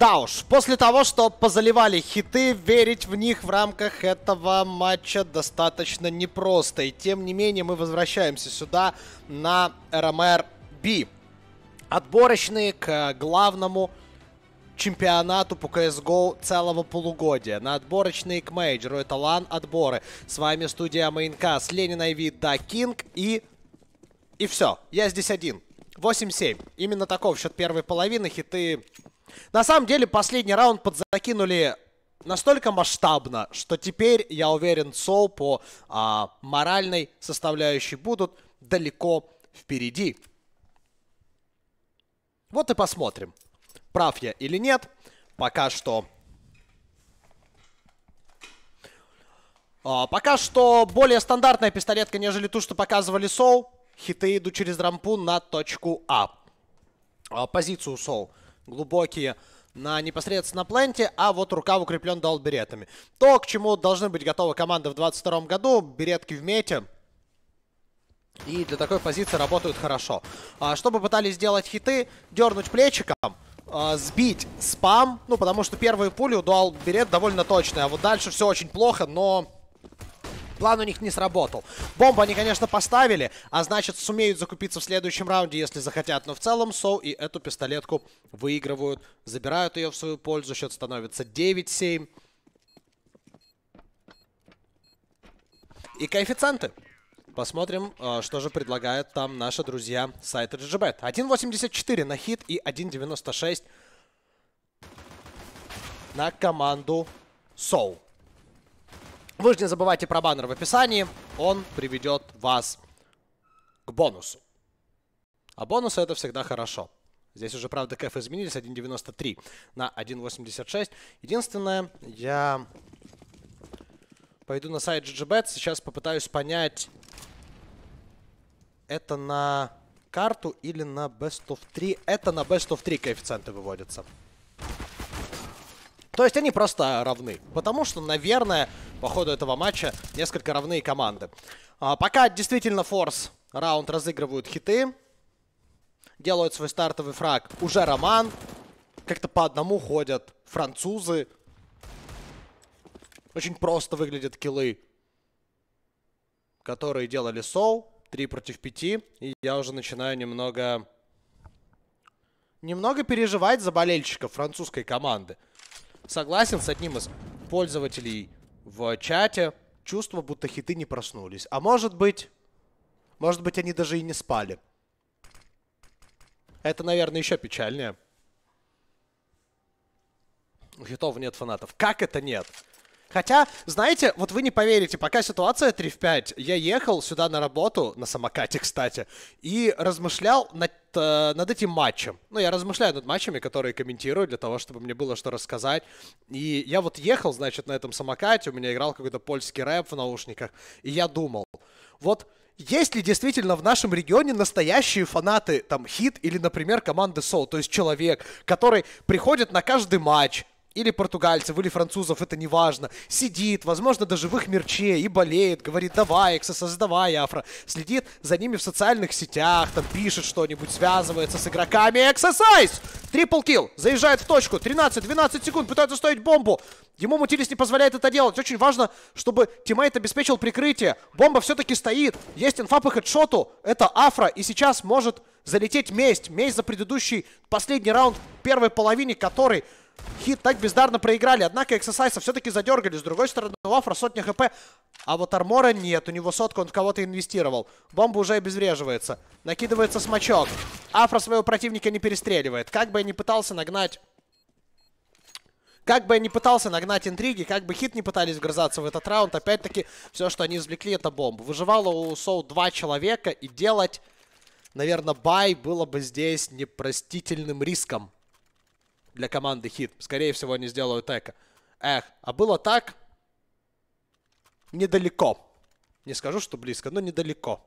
да уж, после того, что позаливали хиты, верить в них в рамках этого матча достаточно непросто. И тем не менее мы возвращаемся сюда на РМР эм Би. Отборочные к э, главному чемпионату по CSGO целого полугодия. На отборочные к мейджору. Это лан отборы. С вами студия с Ленин Айви, Да Кинг и... И все. Я здесь один. 8-7. Именно таков счет первой половины. Хиты на самом деле, последний раунд подзакинули настолько масштабно, что теперь, я уверен, Сол по а, моральной составляющей будут далеко впереди. Вот и посмотрим, прав я или нет. Пока что... А, пока что более стандартная пистолетка, нежели ту, что показывали Сол. Хиты идут через рампу на точку А. а позицию Сол глубокие на непосредственно пленте, а вот рукав укреплен дол То, к чему должны быть готовы команды в 22 году, беретки в мете. И для такой позиции работают хорошо. А, что пытались сделать хиты? Дернуть плечиком, а, сбить спам, ну потому что первые пули у дуал берет довольно точные, а вот дальше все очень плохо, но план у них не сработал. Бомбу они, конечно, поставили, а значит, сумеют закупиться в следующем раунде, если захотят. Но в целом Соу и эту пистолетку выигрывают, забирают ее в свою пользу. Счет становится 9-7. И коэффициенты. Посмотрим, э, что же предлагают там наши друзья сайта GGBet. 1.84 на хит и 1.96 на команду Soul. Вы же не забывайте про баннер в описании. Он приведет вас к бонусу. А бонусы это всегда хорошо. Здесь уже, правда, кэф изменились. 1.93 на 1.86. Единственное, я пойду на сайт GGBet. Сейчас попытаюсь понять, это на карту или на Best of 3. Это на Best of 3 коэффициенты выводятся. То есть они просто равны. Потому что, наверное, по ходу этого матча несколько равные команды. А, пока действительно форс раунд разыгрывают хиты. Делают свой стартовый фраг уже Роман. Как-то по одному ходят французы. Очень просто выглядят киллы, которые делали Соу. три против пяти. И я уже начинаю немного... Немного переживать за болельщиков французской команды согласен с одним из пользователей в чате. Чувство, будто хиты не проснулись. А может быть... Может быть, они даже и не спали. Это, наверное, еще печальнее. У хитов нет фанатов. Как это нет? Нет. Хотя, знаете, вот вы не поверите, пока ситуация 3 в 5, я ехал сюда на работу, на самокате, кстати, и размышлял над, э, над этим матчем. Ну, я размышляю над матчами, которые комментирую, для того, чтобы мне было что рассказать. И я вот ехал, значит, на этом самокате, у меня играл какой-то польский рэп в наушниках, и я думал, вот есть ли действительно в нашем регионе настоящие фанаты там хит или, например, команды Soul, то есть человек, который приходит на каждый матч, или португальцев, или французов, это не важно, сидит, возможно, даже в их мерче и болеет, говорит, давай, Экса, создавай, Афро, следит за ними в социальных сетях, там пишет что-нибудь, связывается с игроками, Эксосайз! Трипл килл, заезжает в точку, 13-12 секунд, пытается стоить бомбу, ему Мутилис не позволяет это делать, очень важно, чтобы тиммейт обеспечил прикрытие, бомба все-таки стоит, есть инфа по хедшоту, это Афро, и сейчас может залететь месть, месть за предыдущий, последний раунд первой половине, который Хит так бездарно проиграли. Однако Эксосайса все-таки задергали. С другой стороны, у Афра сотня хп. А вот армора нет. У него сотка, он в кого-то инвестировал. Бомба уже обезвреживается. Накидывается смачок. Афра своего противника не перестреливает. Как бы я ни пытался нагнать... Как бы я ни пытался нагнать интриги, как бы хит не пытались вгрызаться в этот раунд, опять-таки, все, что они извлекли, это бомба. Выживало у Соу два человека, и делать, наверное, бай было бы здесь непростительным риском для команды хит. Скорее всего, они сделают эко. Эх, а было так? Недалеко. Не скажу, что близко, но недалеко.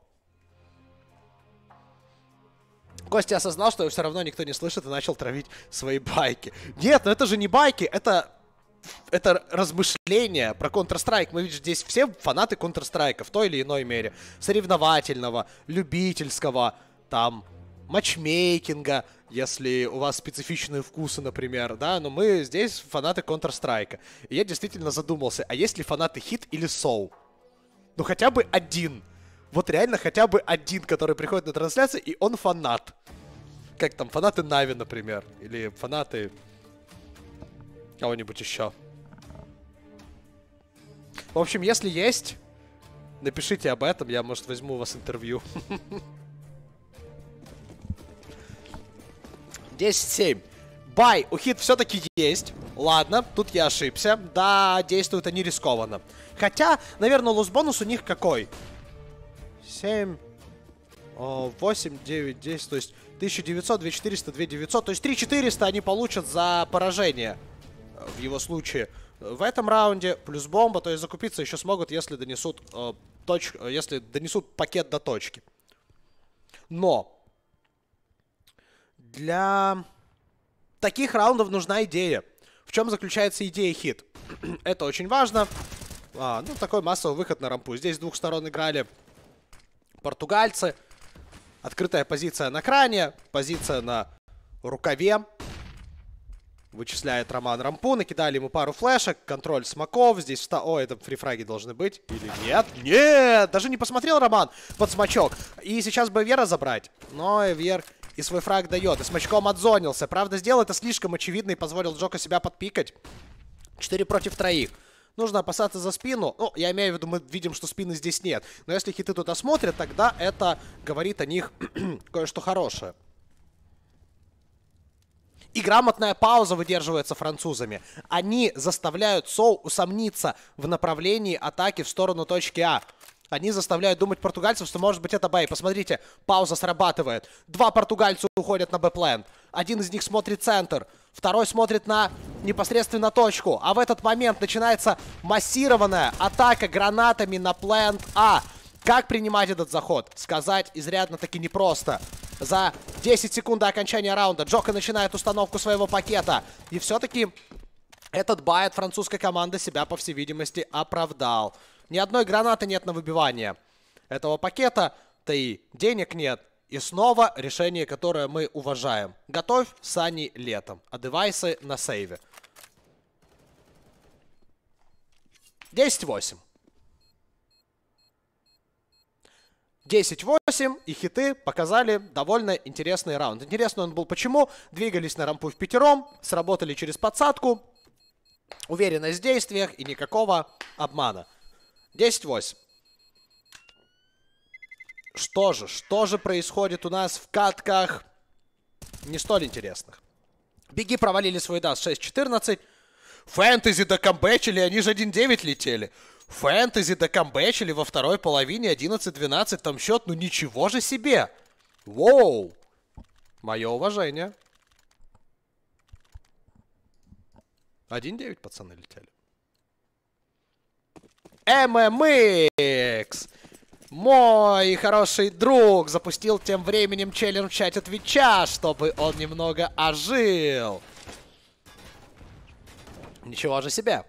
Костя осознал, что его все равно никто не слышит и начал травить свои байки. Нет, но это же не байки, это это размышление про Counter-Strike. Мы видишь здесь все фанаты Counter-Strike в той или иной мере. Соревновательного, любительского, там, матчмейкинга если у вас специфичные вкусы, например, да, но мы здесь фанаты Counter-Strike. И я действительно задумался, а есть ли фанаты хит или Soul? Ну хотя бы один. Вот реально хотя бы один, который приходит на трансляцию, и он фанат. Как там, фанаты Нави, например, или фанаты кого-нибудь еще. В общем, если есть, напишите об этом, я, может, возьму у вас интервью. 10-7. Бай, ухит все-таки есть. Ладно, тут я ошибся. Да, действуют они рискованно. Хотя, наверное, лос-бонус у них какой? 7, 8, 9, 10, то есть 1900, 2400, 2900. То есть 3400 они получат за поражение э, в его случае. В этом раунде плюс бомба, то есть закупиться еще смогут, если донесут, э, точ... Э, если донесут пакет до точки. Но для таких раундов нужна идея. В чем заключается идея хит? Это очень важно. А, ну, такой массовый выход на рампу. Здесь с двух сторон играли португальцы. Открытая позиция на кране, позиция на рукаве. Вычисляет Роман рампу, накидали ему пару флешек, контроль смоков, здесь что? О, это фрифраги должны быть, или нет? Нет! Даже не посмотрел Роман под смачок. И сейчас бы Вера забрать, но вер. И свой фраг дает. И смачком отзонился. Правда, сделал это слишком очевидно и позволил Джока себя подпикать. 4 против троих. Нужно опасаться за спину. Ну, я имею в виду, мы видим, что спины здесь нет. Но если хиты тут осмотрят, тогда это говорит о них кое-что хорошее. И грамотная пауза выдерживается французами. Они заставляют Соу усомниться в направлении атаки в сторону точки А. Они заставляют думать португальцев, что может быть это бай. посмотрите, пауза срабатывает. Два португальца уходят на Б-план. Один из них смотрит центр, второй смотрит на непосредственно точку. А в этот момент начинается массированная атака гранатами на плент А. Как принимать этот заход? Сказать изрядно таки непросто. За 10 секунд до окончания раунда Джока начинает установку своего пакета. И все-таки этот бай от французской команды себя, по всей видимости, оправдал. Ни одной гранаты нет на выбивание этого пакета, да и денег нет. И снова решение, которое мы уважаем. Готовь сани летом, а девайсы на сейве. 10-8. 10-8 и хиты показали довольно интересный раунд. Интересный он был почему. Двигались на рампу в пятером, сработали через подсадку. Уверенность в действиях и никакого обмана. 10-8. Что же? Что же происходит у нас в катках? Не столь интересных. Беги провалили свой даст 6-14. Фэнтези докомбэчили, они же 1-9 летели. Фэнтези докомбэчили во второй половине 11-12. Там счет, ну ничего же себе. Воу. Мое уважение. 1-9 пацаны летели. MMX. Мой хороший друг запустил тем временем челлендж в чате Твича, чтобы он немного ожил. Ничего же себе.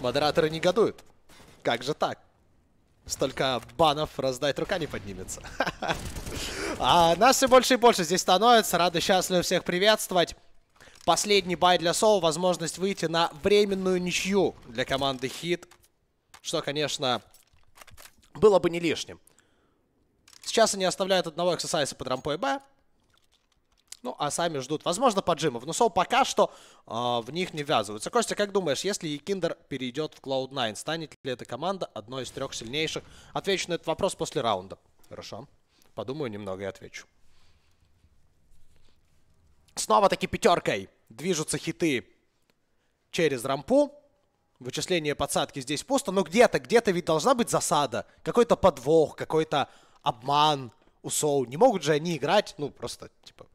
Модераторы негодуют. Как же так? Столько банов раздать рука не поднимется. А нас все больше и больше здесь становится. Рады, счастливы всех приветствовать. Последний бай для Соу. Возможность выйти на временную ничью для команды Хит. Что, конечно, было бы не лишним. Сейчас они оставляют одного эксерсайса под рампой Б. Ну, а сами ждут, возможно, поджимов. Но сол пока что э, в них не ввязываются. Костя, как думаешь, если Екиндер перейдет в Cloud9, станет ли эта команда одной из трех сильнейших? Отвечу на этот вопрос после раунда. Хорошо. Подумаю немного и отвечу. Снова таки пятеркой движутся хиты через рампу вычисление подсадки здесь пусто, но где-то, где-то ведь должна быть засада, какой-то подвох, какой-то обман у Соу. Не могут же они играть, ну, просто, типа,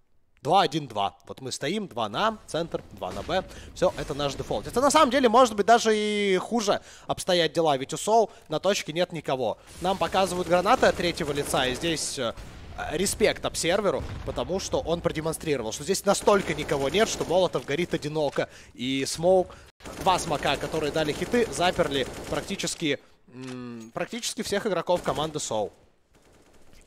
2-1-2. Вот мы стоим, 2 на центр, 2 на Б. Все, это наш дефолт. Это на самом деле может быть даже и хуже обстоят дела, ведь у Соу на точке нет никого. Нам показывают гранаты от третьего лица, и здесь э, Э, респект обсерверу, потому что он продемонстрировал, что здесь настолько никого нет, что Молотов горит одиноко. И Смоук, два смока, которые дали хиты, заперли практически, практически всех игроков команды Соу.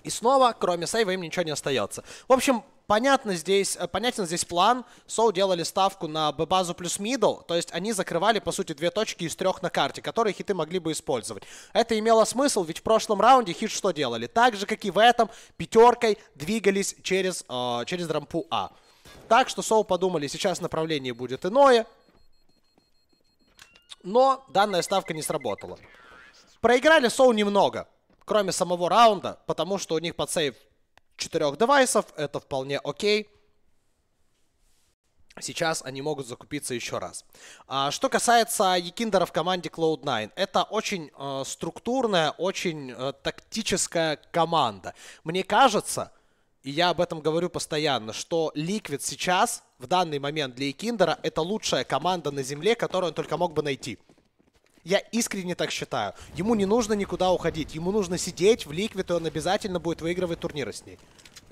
И снова, кроме сейва, им ничего не остается. В общем, понятно здесь, э, понятен здесь план. Соу делали ставку на б-базу плюс мидл, то есть они закрывали, по сути, две точки из трех на карте, которые хиты могли бы использовать. Это имело смысл, ведь в прошлом раунде хит что делали? Так же, как и в этом, пятеркой двигались через, э, через рампу А. Так что Соу подумали, сейчас направление будет иное. Но данная ставка не сработала. Проиграли Соу немного кроме самого раунда, потому что у них под сейв четырех девайсов, это вполне окей. Сейчас они могут закупиться еще раз. А, что касается Якиндера в команде Cloud9, это очень э, структурная, очень э, тактическая команда. Мне кажется, и я об этом говорю постоянно, что Liquid сейчас, в данный момент для Якиндера, это лучшая команда на земле, которую он только мог бы найти. Я искренне так считаю. Ему не нужно никуда уходить. Ему нужно сидеть в ликвид, и он обязательно будет выигрывать турниры с ней.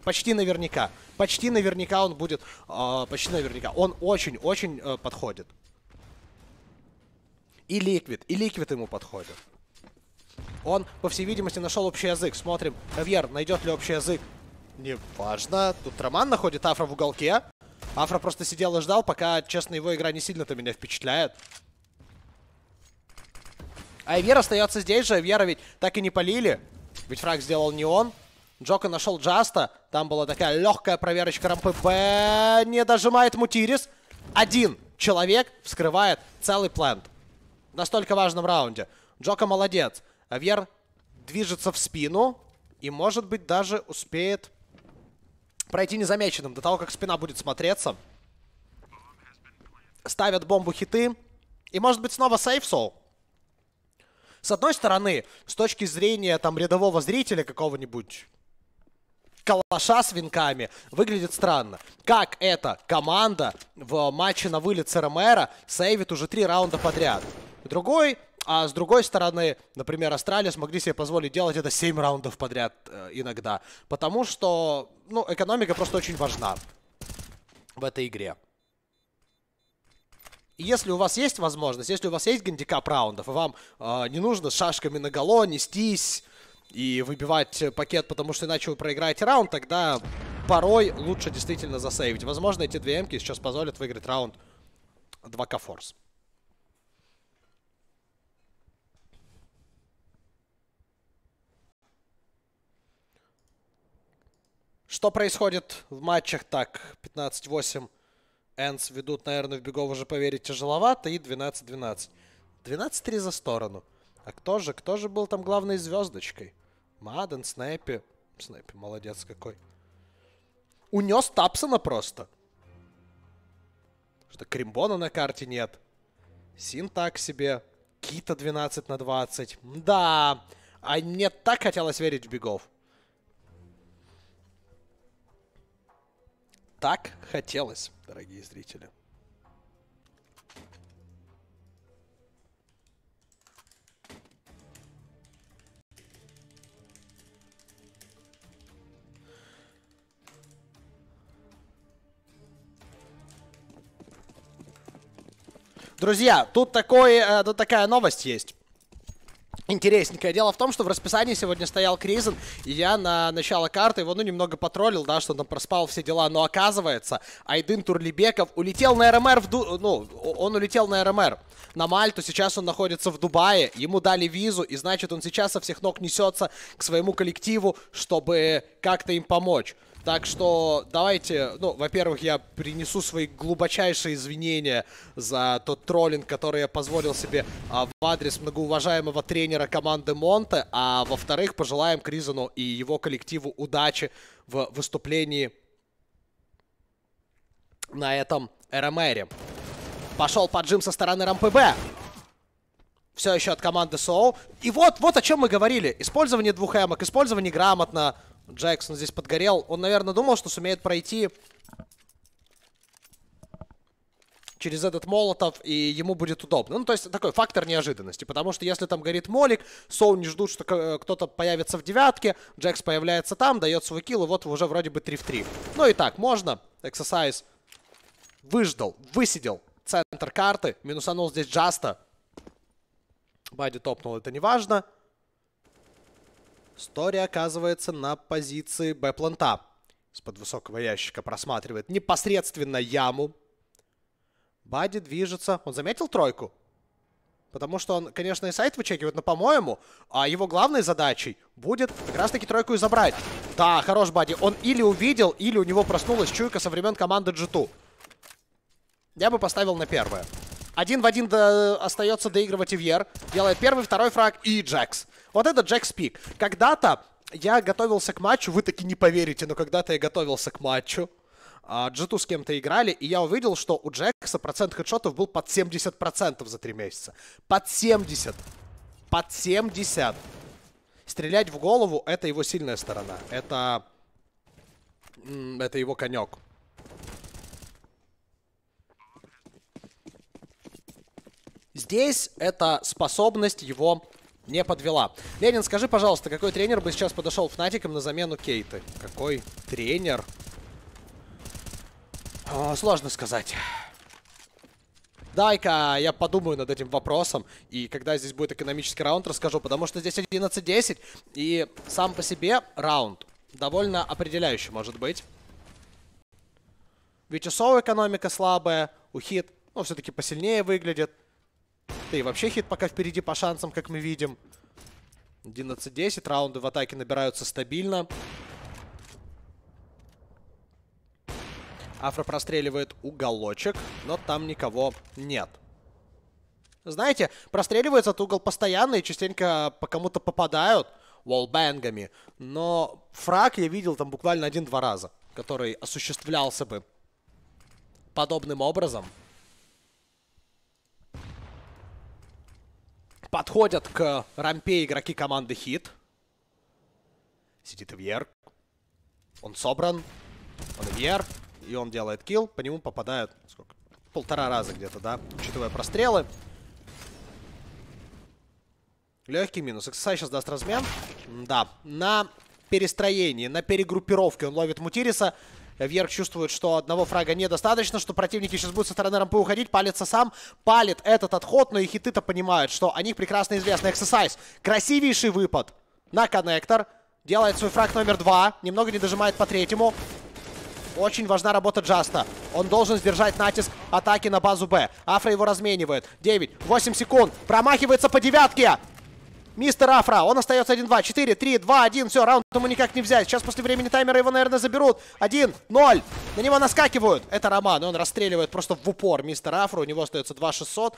Почти наверняка. Почти наверняка он будет... Э, почти наверняка. Он очень-очень э, подходит. И ликвид. И ликвид ему подходит. Он, по всей видимости, нашел общий язык. Смотрим, Эвьер найдет ли общий язык. Неважно. Тут Роман находит Афра в уголке. Афра просто сидел и ждал, пока, честно, его игра не сильно-то меня впечатляет. Айвер остается здесь же. Айвера ведь так и не полили. Ведь фраг сделал не он. Джока нашел Джаста. Там была такая легкая проверочка рампы Б. Не дожимает Мутирис. Один человек вскрывает целый плент. В настолько важном раунде. Джока молодец. Авьер движется в спину. И, может быть, даже успеет пройти незамеченным до того, как спина будет смотреться. Ставят бомбу хиты. И, может быть, снова сейф соул. С одной стороны, с точки зрения там рядового зрителя какого-нибудь калаша с винками выглядит странно. Как эта команда в матче на вылет с РМР сейвит уже три раунда подряд? Другой, а с другой стороны, например, Австралия смогли себе позволить делать это 7 раундов подряд э, иногда. Потому что, ну, экономика просто очень важна в этой игре если у вас есть возможность, если у вас есть гандикап раундов, и вам э, не нужно с шашками на наголо нестись и выбивать пакет, потому что иначе вы проиграете раунд, тогда порой лучше действительно засейвить. Возможно, эти две эмки сейчас позволят выиграть раунд 2К Форс. Что происходит в матчах? Так, 15-8 Энс ведут, наверное, в бегов уже поверить тяжеловато, и 12-12. 12-3 за сторону. А кто же, кто же был там главной звездочкой? Маден, Снэппи. Снэппи, молодец какой. Унес Тапсона просто. Что Кримбона на карте нет. Син так себе. Кита 12 на 20. Да, а мне так хотелось верить в Бегов. Так хотелось, дорогие зрители. Друзья, тут, такой, э, тут такая новость есть интересненькое. Дело в том, что в расписании сегодня стоял Кризен, и я на начало карты его, ну, немного потроллил, да, что там проспал все дела, но оказывается, Айдын Турлибеков улетел на РМР, в Ду... ну, он улетел на РМР на Мальту, сейчас он находится в Дубае, ему дали визу, и значит, он сейчас со всех ног несется к своему коллективу, чтобы как-то им помочь. Так что давайте, ну, во-первых, я принесу свои глубочайшие извинения за тот троллинг, который я позволил себе а, в адрес многоуважаемого тренера команды Монте, а во-вторых, пожелаем Кризану и его коллективу удачи в выступлении на этом РМРе. Пошел поджим со стороны РамПБ. Все еще от команды СОУ. И вот, вот о чем мы говорили. Использование двух эмок, использование грамотно, Джексон здесь подгорел. Он, наверное, думал, что сумеет пройти через этот молотов, и ему будет удобно. Ну, то есть такой фактор неожиданности, потому что если там горит молик, соу не ждут, что кто-то появится в девятке, Джекс появляется там, дает свой килл, и вот уже вроде бы 3 в 3. Ну и так, можно. Эксерсайз выждал, высидел центр карты, минусанул здесь Джаста. Бади топнул, это не важно. Стори оказывается на позиции Б-планта. С-под высокого ящика просматривает непосредственно яму. Бади движется. Он заметил тройку? Потому что он, конечно, и сайт вычекивает, но, по-моему, а его главной задачей будет как раз-таки тройку и забрать. Да, хорош, Бади. Он или увидел, или у него проснулась чуйка со времен команды G2. Я бы поставил на первое. Один в один до... остается доигрывать Ивьер. Делает первый, второй фраг и Джекс. Вот это Джек Спик. Когда-то я готовился к матчу, вы таки не поверите, но когда-то я готовился к матчу. А, джиту с кем-то играли, и я увидел, что у Джекса процент хедшотов был под 70% за 3 месяца. Под 70. Под 70. Стрелять в голову — это его сильная сторона. Это... Это его конек. Здесь это способность его не подвела. Ленин, скажи, пожалуйста, какой тренер бы сейчас подошел фнатикам на замену Кейты? Какой тренер? О, а, сложно сказать. Дай-ка я подумаю над этим вопросом. И когда здесь будет экономический раунд, расскажу. Потому что здесь 11-10. И сам по себе раунд довольно определяющий может быть. Вичесова экономика слабая. Ухит, ну, все-таки посильнее выглядит. Да и вообще хит пока впереди по шансам, как мы видим. 11-10. Раунды в атаке набираются стабильно. Афро простреливает уголочек, но там никого нет. Знаете, простреливается этот угол постоянно и частенько по кому-то попадают волбэнгами. Но фраг я видел там буквально один-два раза, который осуществлялся бы подобным образом. Подходят к рампе игроки команды Хит. Сидит Ивьер. Он собран. Он Ивьер. И он делает килл. По нему попадают сколько? полтора раза где-то, да? Учитывая прострелы. Легкий минус. XSI сейчас даст размен. Да. На перестроении, на перегруппировке он ловит Мутириса. Верх чувствует, что одного фрага недостаточно, что противники сейчас будут со стороны рампы уходить. Палится сам, палит этот отход, но и хиты-то понимают, что о них прекрасно известно. Эксесайз. Красивейший выпад на коннектор. Делает свой фраг номер два. Немного не дожимает по третьему. Очень важна работа Джаста. Он должен сдержать натиск атаки на базу Б. Афра его разменивает. 9, 8 секунд. Промахивается по девятке. Мистер Афра. Он остается 1-2. 4, 3, 2, 1. Все, раунд ему никак не взять. Сейчас после времени таймера его, наверное, заберут. 1, 0. На него наскакивают. Это Роман. и Он расстреливает просто в упор мистер Афра. У него остается 2 600.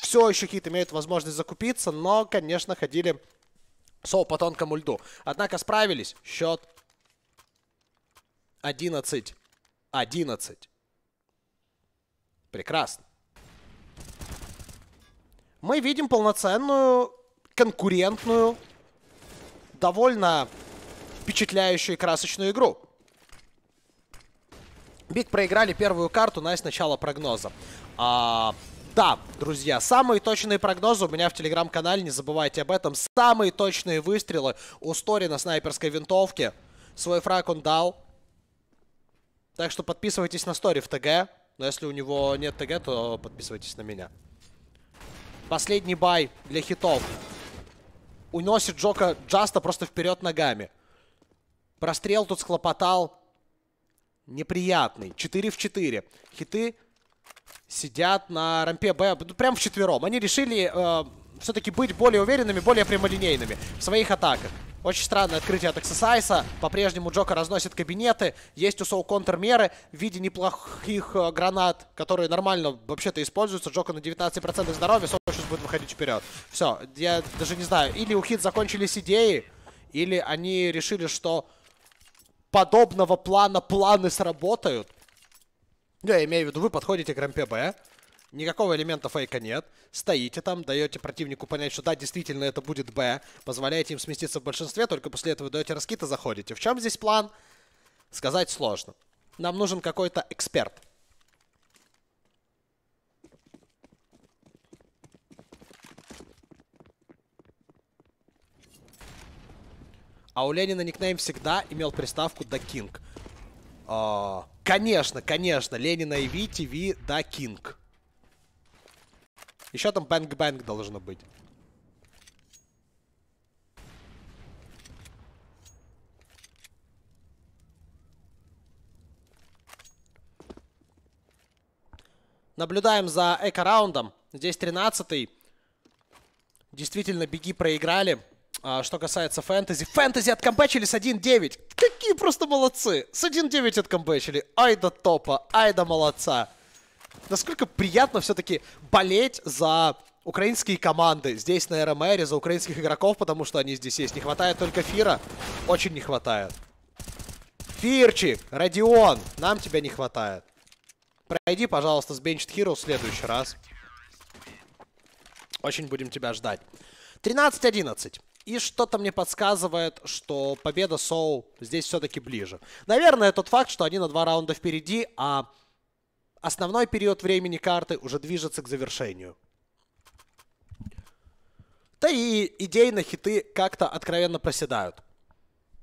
Все еще хит имеет возможность закупиться. Но, конечно, ходили со по тонкому льду. Однако справились. Счет 11. 11. Прекрасно. Мы видим полноценную конкурентную, довольно впечатляющую и красочную игру. Биг проиграли первую карту на начало прогноза. А, да, друзья, самые точные прогнозы у меня в телеграм-канале, не забывайте об этом. Самые точные выстрелы у Стори на снайперской винтовке. Свой фраг он дал. Так что подписывайтесь на Стори в ТГ. Но если у него нет ТГ, то подписывайтесь на меня. Последний бай для хитов уносит Джока Джаста просто вперед ногами. Прострел тут схлопотал. Неприятный. 4 в 4. Хиты сидят на рампе Б. Прям вчетвером. Они решили э, все-таки быть более уверенными, более прямолинейными в своих атаках. Очень странное открытие от Эксесайса. По-прежнему Джока разносит кабинеты. Есть у Соу контрмеры в виде неплохих э, гранат, которые нормально вообще-то используются. Джока на 19% здоровья, Соу сейчас будет выходить вперед. Все, я даже не знаю. Или у Хит закончились идеи, или они решили, что подобного плана планы сработают. Я имею в виду, вы подходите к РМПБ, никакого элемента фейка нет, стоите там, даете противнику понять, что да, действительно это будет Б, позволяете им сместиться в большинстве, только после этого даете раскид и заходите. В чем здесь план? Сказать сложно. Нам нужен какой-то эксперт. А у Ленина никнейм всегда имел приставку «Да Кинг». Конечно, конечно, Ленина и Ви, ТВ, «Да Кинг». Еще там бэнк-бэнк должно быть. Наблюдаем за эко-раундом. Здесь 13-й. Действительно, беги проиграли. А, что касается фэнтези. Фэнтези откомбэчили с 1-9. Какие просто молодцы. С 1-9 откомбэчили. Ай да топа, ай да молодца насколько приятно все-таки болеть за украинские команды здесь на РМР, эм за украинских игроков, потому что они здесь есть. Не хватает только Фира. Очень не хватает. Фирчик, Родион, нам тебя не хватает. Пройди, пожалуйста, с Benched Hero в следующий раз. Очень будем тебя ждать. 13-11. И что-то мне подсказывает, что победа Соу здесь все-таки ближе. Наверное, тот факт, что они на два раунда впереди, а основной период времени карты уже движется к завершению. Да и идейно хиты как-то откровенно проседают.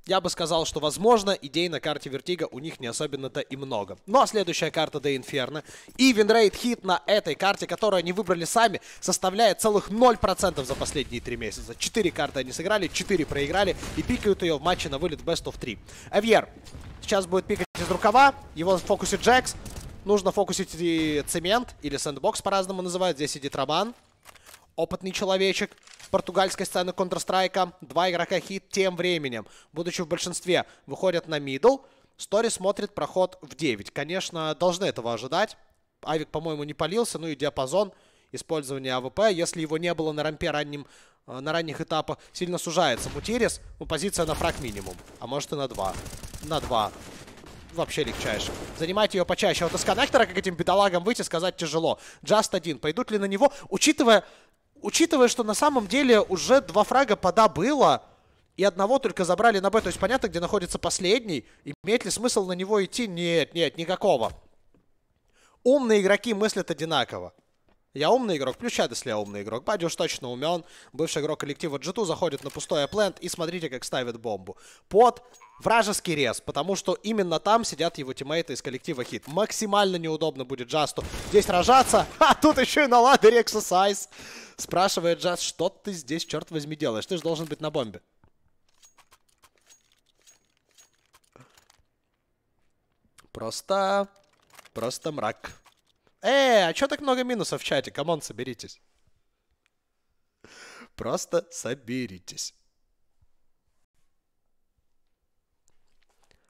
Я бы сказал, что, возможно, идей на карте Вертига у них не особенно-то и много. Но ну, а следующая карта Де Инферно. И винрейт хит на этой карте, которую они выбрали сами, составляет целых 0% за последние 3 месяца. 4 карты они сыграли, 4 проиграли и пикают ее в матче на вылет Best of 3. Эвьер сейчас будет пикать из рукава, его фокусит Джекс. Нужно фокусить и цемент, или сэндбокс по-разному называют. Здесь сидит Роман, опытный человечек португальской сцены Counter-Strike. Два игрока хит тем временем, будучи в большинстве, выходят на мидл. Стори смотрит проход в 9. Конечно, должны этого ожидать. Авик, по-моему, не полился, ну и диапазон использования АВП, если его не было на рампе ранним, э, на ранних этапах, сильно сужается. Мутирис, ну, позиция на фраг минимум, а может и на 2. На 2 вообще легчайший. Занимать ее почаще. А вот из коннектора, как этим бедолагам выйти, сказать тяжело. just один. Пойдут ли на него? Учитывая, учитывая, что на самом деле уже два фрага пода было, и одного только забрали на Б. То есть понятно, где находится последний. Имеет ли смысл на него идти? Нет, нет, никакого. Умные игроки мыслят одинаково. Я умный игрок, плюс чат, если я умный игрок. Бади уж точно умен. Бывший игрок коллектива g заходит на пустое плент и смотрите, как ставит бомбу. Под Вражеский рез, потому что именно там сидят его тиммейты из коллектива Хит. Максимально неудобно будет Джасту здесь рожаться. А тут еще и на ладере эксерсайз. Спрашивает Джаст, что ты здесь, черт возьми, делаешь? Ты же должен быть на бомбе. Просто... Просто мрак. Э, а что так много минусов в чате? Камон, соберитесь. Просто соберитесь.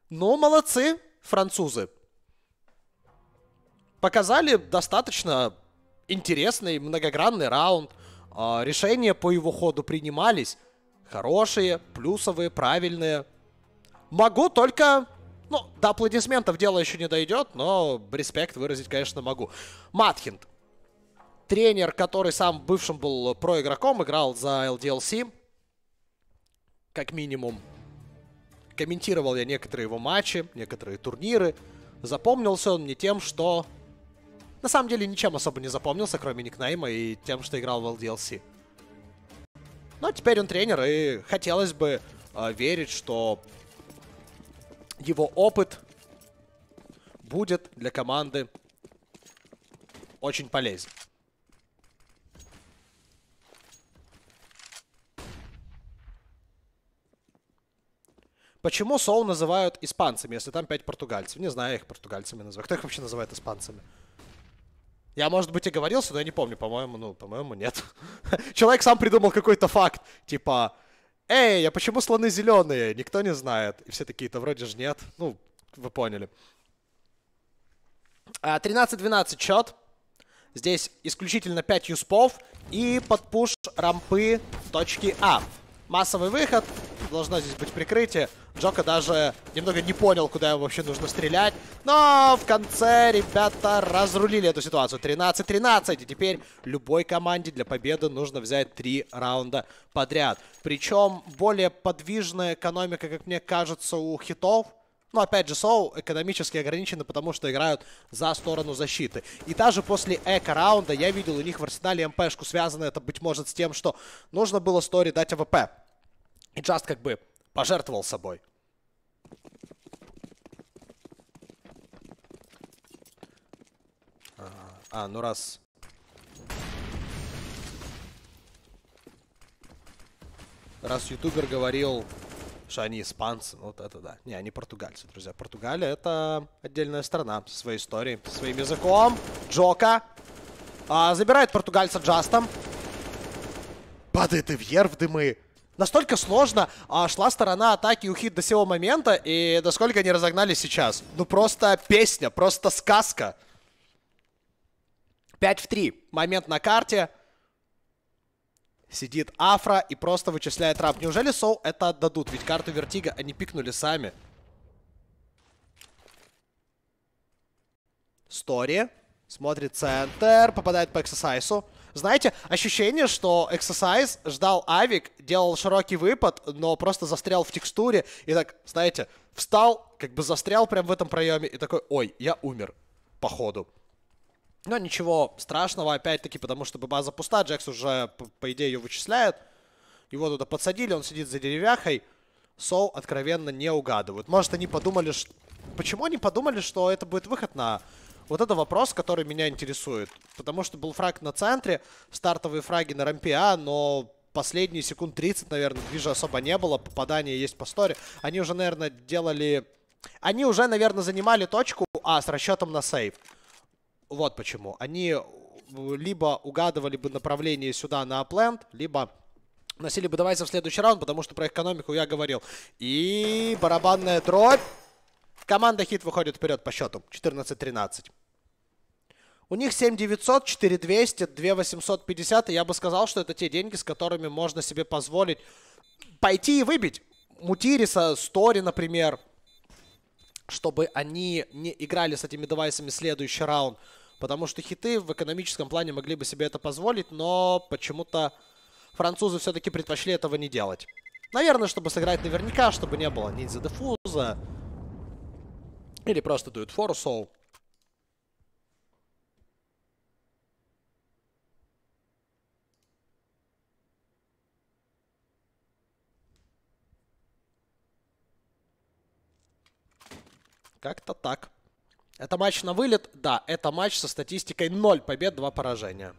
Но молодцы французы. Показали достаточно интересный, многогранный раунд. А, решения по его ходу принимались. Хорошие, плюсовые, правильные. Могу только... Ну, до аплодисментов дело еще не дойдет, но респект выразить, конечно, могу. Матхинд. Тренер, который сам бывшим был про игроком, играл за LDLC. Как минимум комментировал я некоторые его матчи, некоторые турниры. Запомнился он мне тем, что... На самом деле ничем особо не запомнился, кроме никнейма и тем, что играл в LDLC. Но теперь он тренер, и хотелось бы э, верить, что его опыт будет для команды очень полезен. Почему Соу называют испанцами, если там 5 португальцев? Не знаю, я их португальцами называю. Кто их вообще называет испанцами? Я, может быть, и говорился, но я не помню. По-моему, ну, по-моему, нет. Человек сам придумал какой-то факт. Типа, эй, а почему слоны зеленые? Никто не знает. И все такие-то вроде же нет. Ну, вы поняли. 13-12 а, счет. Здесь исключительно 5 юспов и подпуш рампы точки А. Массовый выход, должно здесь быть прикрытие. Джока даже немного не понял, куда ему вообще нужно стрелять. Но в конце ребята разрулили эту ситуацию. 13-13. И теперь любой команде для победы нужно взять три раунда подряд. Причем более подвижная экономика, как мне кажется, у хитов. Но опять же, Соу экономически ограничены, потому что играют за сторону защиты. И даже после эко-раунда я видел у них в арсенале МПшку. Связано это, быть может, с тем, что нужно было Стори дать АВП. И Джаст как бы пожертвовал собой. А, ну раз... Раз ютубер говорил, что они испанцы, ну вот это да. Не, они португальцы, друзья. Португалия — это отдельная страна со своей историей, со своим языком. Джока а, забирает португальца Джастом. Падает Ивьер в дымы настолько сложно а, шла сторона атаки у хит до сего момента, и насколько они разогнались сейчас. Ну просто песня, просто сказка. 5 в 3. Момент на карте. Сидит Афра и просто вычисляет раб. Неужели Соу это отдадут? Ведь карту Вертига они пикнули сами. Стори. Смотрит центр. Попадает по Эксосайсу. Знаете, ощущение, что Exercise ждал авик, делал широкий выпад, но просто застрял в текстуре и так, знаете, встал, как бы застрял прям в этом проеме и такой, ой, я умер, походу. Но ничего страшного, опять-таки, потому что база пуста, Джекс уже, по, по идее, ее вычисляет. Его туда подсадили, он сидит за деревяхой. Соу откровенно не угадывают. Может, они подумали, что... Почему они подумали, что это будет выход на вот это вопрос, который меня интересует. Потому что был фраг на центре, стартовые фраги на рампе А, но последние секунд 30, наверное, движа особо не было. Попадание есть по сторе. Они уже, наверное, делали... Они уже, наверное, занимали точку А с расчетом на сейв. Вот почему. Они э, либо угадывали бы направление сюда на Апленд, либо носили бы давайте в следующий раунд, потому что про экономику я говорил. И барабанная дробь. Команда Хит выходит вперед по счету. 14-13. У них 7900, 4200, 2850, и я бы сказал, что это те деньги, с которыми можно себе позволить пойти и выбить. Мутириса, Стори, например, чтобы они не играли с этими девайсами следующий раунд. Потому что хиты в экономическом плане могли бы себе это позволить, но почему-то французы все-таки предпочли этого не делать. Наверное, чтобы сыграть наверняка, чтобы не было ниндзя дефуза. Или просто дует форсоу. Как-то так. Это матч на вылет? Да, это матч со статистикой 0 побед, 2 поражения.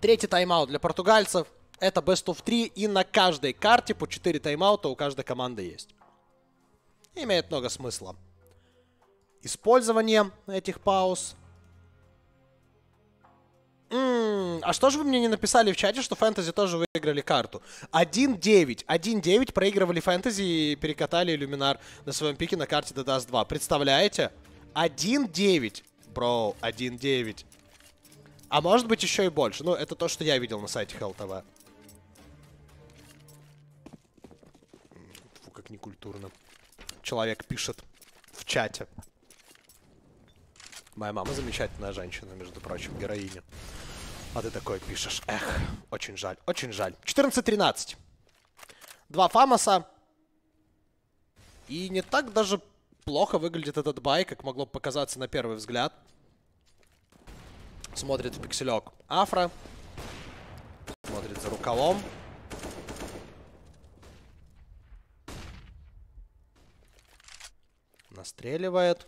Третий тайм-аут для португальцев. Это best of 3, и на каждой карте по 4 тайм-аута у каждой команды есть. Имеет много смысла. Использование этих пауз а что же вы мне не написали в чате, что фэнтези тоже выиграли карту? 1-9. 1-9 проигрывали фэнтези и перекатали иллюминар на своем пике на карте DDoS 2. Представляете? 1-9. Бро, 1-9. А может быть еще и больше. Ну, это то, что я видел на сайте HellTV. Фу, как некультурно. Человек пишет в чате. Моя мама замечательная женщина, между прочим, героиня. А ты такое пишешь. Эх, очень жаль, очень жаль. 14-13. Два Фамоса. И не так даже плохо выглядит этот бай, как могло показаться на первый взгляд. Смотрит в пикселек Афра. Смотрит за рукавом. Настреливает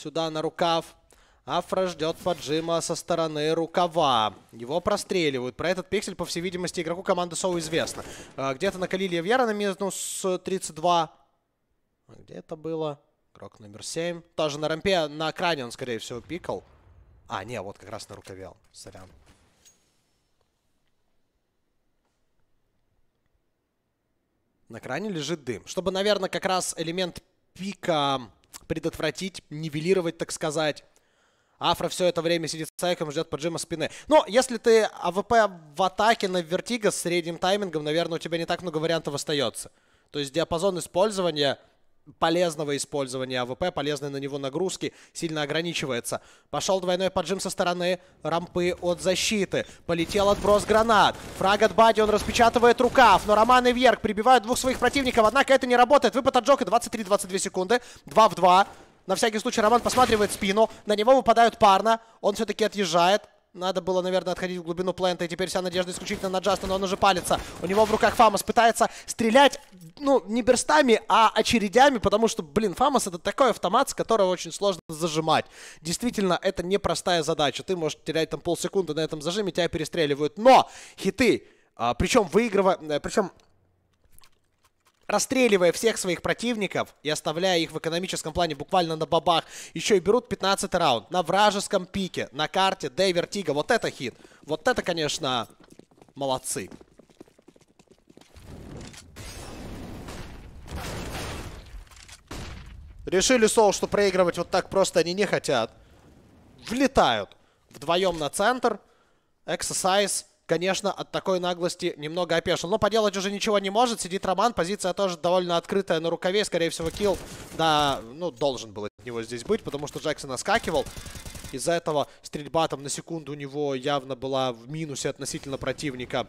сюда на рукав. Афра ждет поджима со стороны рукава. Его простреливают. Про этот пиксель, по всей видимости, игроку команды Соу известно. Э, где-то накалили Евьяра на минус 32. Где это было? Игрок номер 7. Тоже на рампе. На кране он, скорее всего, пикал. А, не, вот как раз на рукаве. Сорян. На кране лежит дым. Чтобы, наверное, как раз элемент пика предотвратить, нивелировать, так сказать. Афро все это время сидит с Сайком ждет поджима спины. Но если ты АВП в атаке на вертига с средним таймингом, наверное, у тебя не так много вариантов остается. То есть диапазон использования полезного использования АВП, полезной на него нагрузки сильно ограничивается. Пошел двойной поджим со стороны рампы от защиты. Полетел отброс гранат. Фраг от Бади, он распечатывает рукав. Но Роман и Вьерк прибивают двух своих противников, однако это не работает. Выпад от Джока 23-22 секунды. 2 в 2. На всякий случай Роман посматривает спину. На него выпадают парно. Он все-таки отъезжает. Надо было, наверное, отходить в глубину плента. И теперь вся надежда исключительно на но Он уже палится. У него в руках Фамас пытается стрелять, ну, не берстами, а очередями. Потому что, блин, Фамас это такой автомат, с которого очень сложно зажимать. Действительно, это непростая задача. Ты можешь терять там полсекунды на этом зажиме, тебя перестреливают. Но хиты, а, причем выигрывая... Э, причем расстреливая всех своих противников и оставляя их в экономическом плане буквально на бабах, еще и берут 15 раунд на вражеском пике, на карте Дэйвер Тига. Вот это хит. Вот это, конечно, молодцы. Решили Сол, что проигрывать вот так просто они не хотят. Влетают вдвоем на центр. Эксесайз конечно, от такой наглости немного опешил. Но поделать уже ничего не может. Сидит Роман. Позиция тоже довольно открытая на рукаве. Скорее всего, килл, да, ну, должен был от него здесь быть, потому что Джексон наскакивал. Из-за этого стрельба там на секунду у него явно была в минусе относительно противника.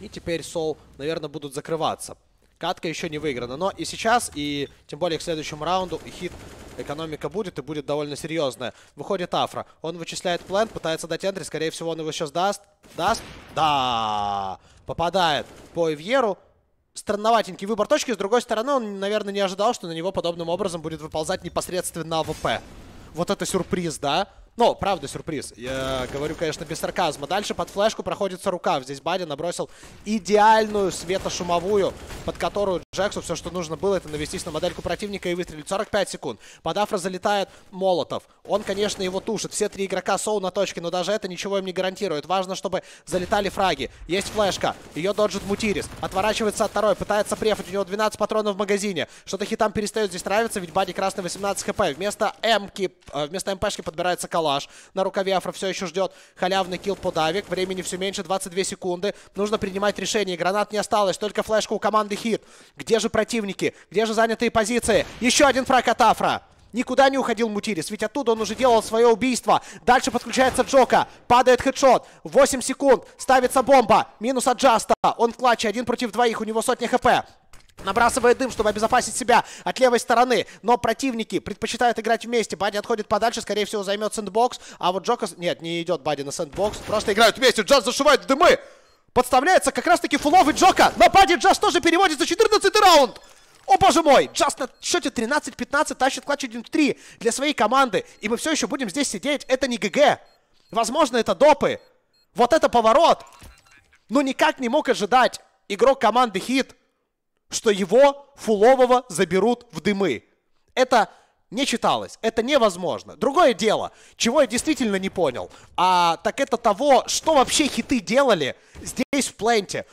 И теперь Сол, наверное, будут закрываться. Катка еще не выиграна. Но и сейчас, и тем более к следующему раунду хит экономика будет, и будет довольно серьезная. Выходит Афра. Он вычисляет план, пытается дать энтри. Скорее всего, он его сейчас даст. Даст. Да! Попадает по Эвьеру. Странноватенький выбор точки. С другой стороны, он, наверное, не ожидал, что на него подобным образом будет выползать непосредственно АВП. Вот это сюрприз, да? Да. Но, ну, правда, сюрприз. Я говорю, конечно, без сарказма. Дальше под флешку проходится рукав. Здесь Бади набросил идеальную светошумовую, под которую Джексу все, что нужно было, это навестись на модельку противника и выстрелить. 45 секунд. Под Афро залетает Молотов. Он, конечно, его тушит. Все три игрока Соу на точке, но даже это ничего им не гарантирует. Важно, чтобы залетали фраги. Есть флешка. Ее доджит Мутирис. Отворачивается от второй. Пытается префать. У него 12 патронов в магазине. Что-то хитам перестает здесь нравиться, ведь Бади красный 18 хп. Вместо МК, э, вместо МПшки подбирается колонна калаш на рукаве Афро все еще ждет халявный килл подавик. Времени все меньше, 22 секунды. Нужно принимать решение. Гранат не осталось, только флешка у команды хит. Где же противники? Где же занятые позиции? Еще один фраг от Афра. Никуда не уходил Мутирис, ведь оттуда он уже делал свое убийство. Дальше подключается Джока, падает хедшот, 8 секунд, ставится бомба, минус от Джаста. Он в клатче, один против двоих, у него сотня хп. Набрасывает дым, чтобы обезопасить себя от левой стороны. Но противники предпочитают играть вместе. Бади отходит подальше, скорее всего, займет сэндбокс. А вот Джокас... Нет, не идет Бади на сэндбокс. Просто играют вместе. Джаз зашивает дымы. Подставляется как раз-таки Фулов и Джока. Но Бади Джаз тоже переводится. 14 раунд. О боже мой, Джаст на счете 13-15 тащит клатч 1-3 для своей команды. И мы все еще будем здесь сидеть. Это не ГГ. Возможно, это допы. Вот это поворот. Но ну, никак не мог ожидать игрок команды Хит что его Фулового заберут в дымы. Это не читалось. Это невозможно. Другое дело, чего я действительно не понял, а так это того, что вообще хиты делали здесь в пленте.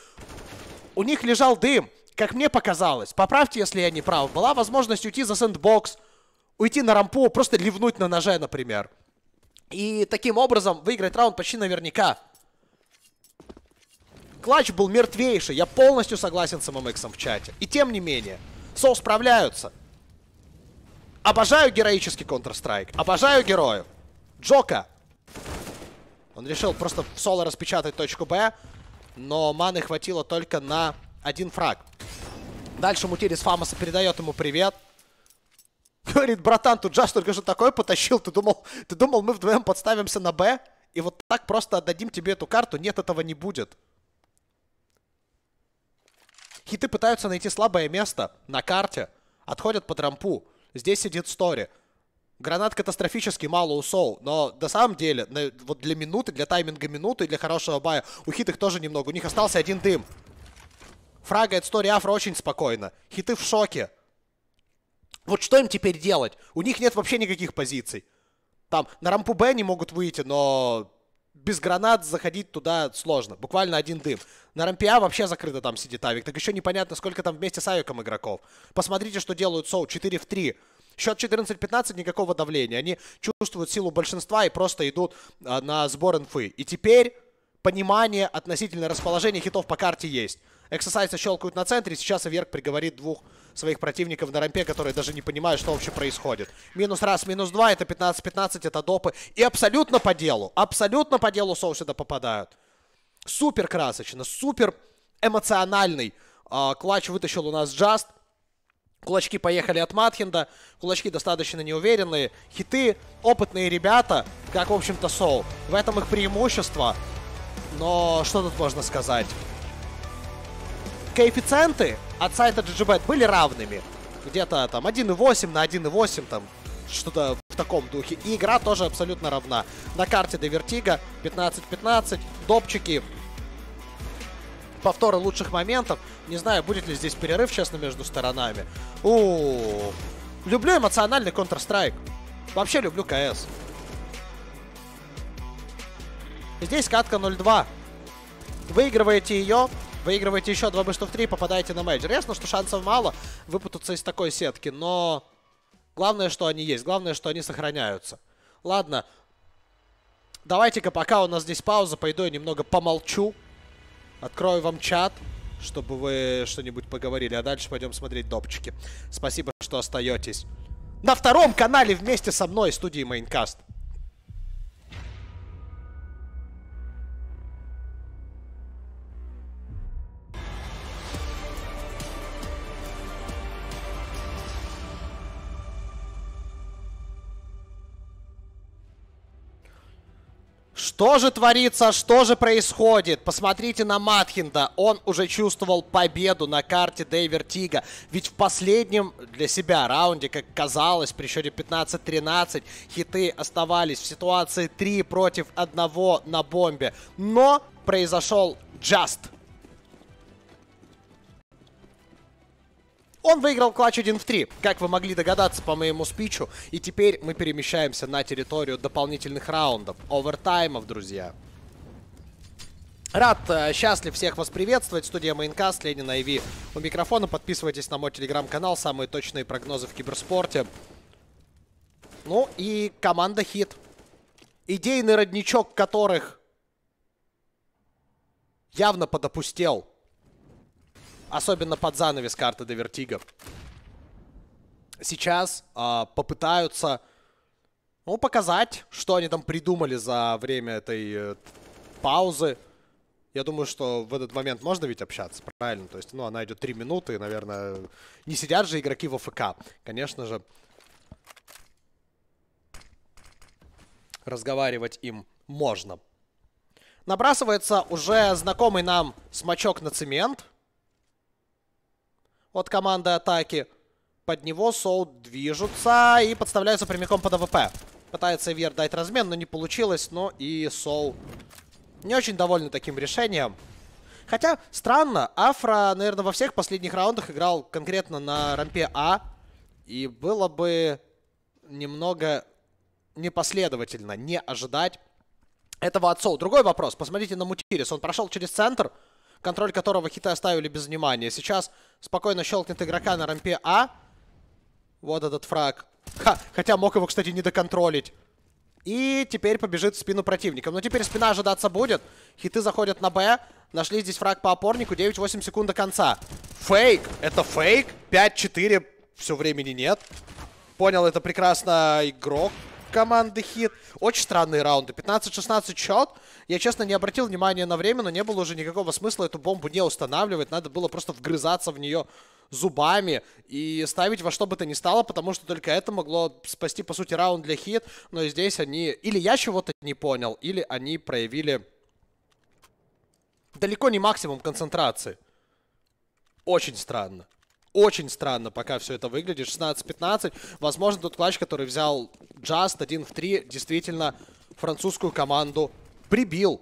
У них лежал дым, как мне показалось. Поправьте, если я не прав. Была возможность уйти за сэндбокс, уйти на рампу, просто ливнуть на ноже, например. И таким образом выиграть раунд почти наверняка. Клатч был мертвейший, я полностью согласен с ММХ в чате. И тем не менее, Соу справляются. Обожаю героический Counter-Strike, обожаю героев. Джока. Он решил просто в соло распечатать точку Б, но маны хватило только на один фраг. Дальше Мутирис Фамоса передает ему привет. Говорит, братан, тут Джаш только что такое потащил. Ты думал, ты думал, мы вдвоем подставимся на Б? И вот так просто отдадим тебе эту карту? Нет, этого не будет. Хиты пытаются найти слабое место на карте. Отходят по трампу. Здесь сидит Стори. Гранат катастрофически мало у Соу, но на самом деле, на, вот для минуты, для тайминга минуты, для хорошего бая, у хит их тоже немного. У них остался один дым. Фрагает Стори Афро очень спокойно. Хиты в шоке. Вот что им теперь делать? У них нет вообще никаких позиций. Там на рампу Б они могут выйти, но без гранат заходить туда сложно. Буквально один дым. На рампе вообще закрыто там сидит авик. Так еще непонятно, сколько там вместе с авиком игроков. Посмотрите, что делают Соу. 4 в 3. Счет 14-15, никакого давления. Они чувствуют силу большинства и просто идут а, на сбор инфы. И теперь понимание относительно расположения хитов по карте есть. Эксосайса щелкают на центре. Сейчас Аверк приговорит двух своих противников на рампе, которые даже не понимают, что вообще происходит. Минус раз, минус два, это 15-15, это допы. И абсолютно по делу, абсолютно по делу сюда попадают. Супер красочно, супер эмоциональный. А, клатч вытащил у нас Джаст. Кулачки поехали от Матхинда. Кулачки достаточно неуверенные. Хиты, опытные ребята, как, в общем-то, Соул. В этом их преимущество. Но что тут можно сказать? коэффициенты от сайта GGBet были равными. Где-то там 1.8 на 1.8, там что-то в таком духе. И игра тоже абсолютно равна. На карте до Вертига 15-15, допчики, повторы лучших моментов. Не знаю, будет ли здесь перерыв, честно, между сторонами. У, -у, -у. Люблю эмоциональный Counter-Strike. Вообще люблю КС. Здесь катка 0-2. Выигрываете ее, Выигрываете еще два бэштов 3 три, попадаете на мейджор. Ясно, что шансов мало выпутаться из такой сетки, но главное, что они есть. Главное, что они сохраняются. Ладно. Давайте-ка, пока у нас здесь пауза, пойду я немного помолчу. Открою вам чат, чтобы вы что-нибудь поговорили. А дальше пойдем смотреть допчики. Спасибо, что остаетесь. На втором канале вместе со мной студии Майнкаст. Что же творится, что же происходит? Посмотрите на Матхинда. Он уже чувствовал победу на карте Дейвер Тига. Ведь в последнем для себя раунде, как казалось, при счете 15-13, хиты оставались в ситуации 3 против 1 на бомбе. Но произошел Just. Он выиграл клатч 1 в 3, как вы могли догадаться по моему спичу. И теперь мы перемещаемся на территорию дополнительных раундов, овертаймов, друзья. Рад, э, счастлив всех вас приветствовать. Студия Майнкас Ленин Айви у микрофона. Подписывайтесь на мой телеграм-канал, самые точные прогнозы в киберспорте. Ну и команда Хит. Идейный родничок которых явно подопустел. Особенно под занавес карты до Сейчас э, попытаются, ну, показать, что они там придумали за время этой э, паузы. Я думаю, что в этот момент можно ведь общаться, правильно? То есть, ну, она идет 3 минуты, и, наверное, не сидят же игроки в АФК. Конечно же, разговаривать им можно. Набрасывается уже знакомый нам смачок на цемент от команды атаки. Под него Соу движутся и подставляются прямиком под АВП. Пытается Вер дать размен, но не получилось. Ну и Соу не очень довольны таким решением. Хотя, странно, Афра, наверное, во всех последних раундах играл конкретно на рампе А. И было бы немного непоследовательно не ожидать этого от Соу. Другой вопрос. Посмотрите на Мутирис. Он прошел через центр контроль которого хиты оставили без внимания. Сейчас спокойно щелкнет игрока на рампе А. Вот этот фраг. Ха, хотя мог его, кстати, не доконтролить. И теперь побежит в спину противникам. Но теперь спина ожидаться будет. Хиты заходят на Б. Нашли здесь фраг по опорнику. 9-8 секунд до конца. Фейк. Это фейк. 5-4. Все времени нет. Понял это прекрасно игрок команды Хит. Очень странные раунды. 15-16 счет. Я, честно, не обратил внимания на время, но не было уже никакого смысла эту бомбу не устанавливать. Надо было просто вгрызаться в нее зубами и ставить во что бы то ни стало, потому что только это могло спасти, по сути, раунд для Хит. Но здесь они... Или я чего-то не понял, или они проявили далеко не максимум концентрации. Очень странно. Очень странно пока все это выглядит. 16-15. Возможно, тот клатч, который взял just 1 в 3, действительно французскую команду прибил.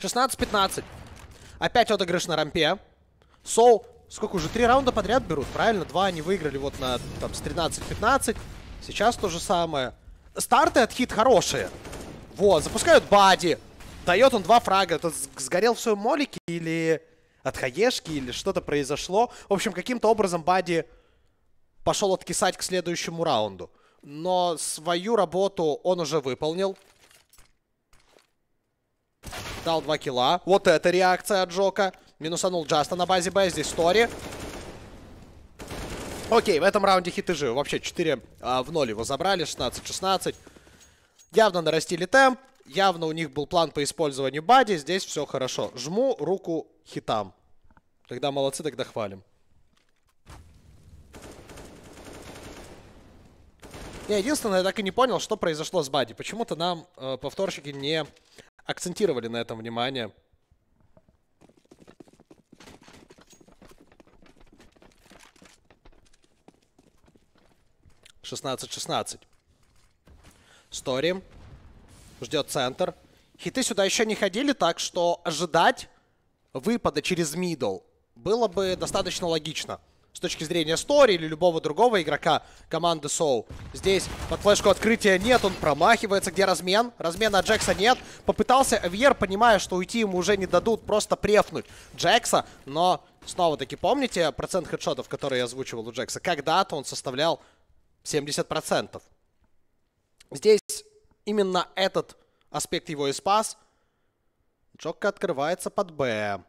Шестнадцать, пятнадцать. Опять отыгрыш на рампе. Соу, сколько уже, три раунда подряд берут, правильно? Два они выиграли вот на, там, с тринадцать пятнадцать. Сейчас то же самое старты от хит хорошие. Вот, запускают бади. Дает он два фрага. Это сгорел в своем молике или от хаешки, или что-то произошло. В общем, каким-то образом бади пошел откисать к следующему раунду. Но свою работу он уже выполнил. Дал два килла. Вот это реакция от Джока. Минусанул Джаста на базе Б. Здесь Стори. Окей, в этом раунде хиты живы. Вообще 4 а, в 0 его забрали, 16-16. Явно нарастили темп. Явно у них был план по использованию бади. Здесь все хорошо. Жму руку хитам. Тогда молодцы, тогда хвалим. Я единственное, я так и не понял, что произошло с Бади. Почему-то нам э, повторщики не акцентировали на этом внимание. 16-16. Стори. Ждет центр. Хиты сюда еще не ходили, так что ожидать выпада через мидл было бы достаточно логично. С точки зрения Стори или любого другого игрока команды Соу. Здесь под флешку открытия нет, он промахивается. Где размен? Размена Джекса нет. Попытался Эвьер, понимая, что уйти ему уже не дадут, просто префнуть Джекса. Но снова-таки помните процент хедшотов, который я озвучивал у Джекса? Когда-то он составлял 70%. Здесь именно этот аспект его и спас. Джокка открывается под Б.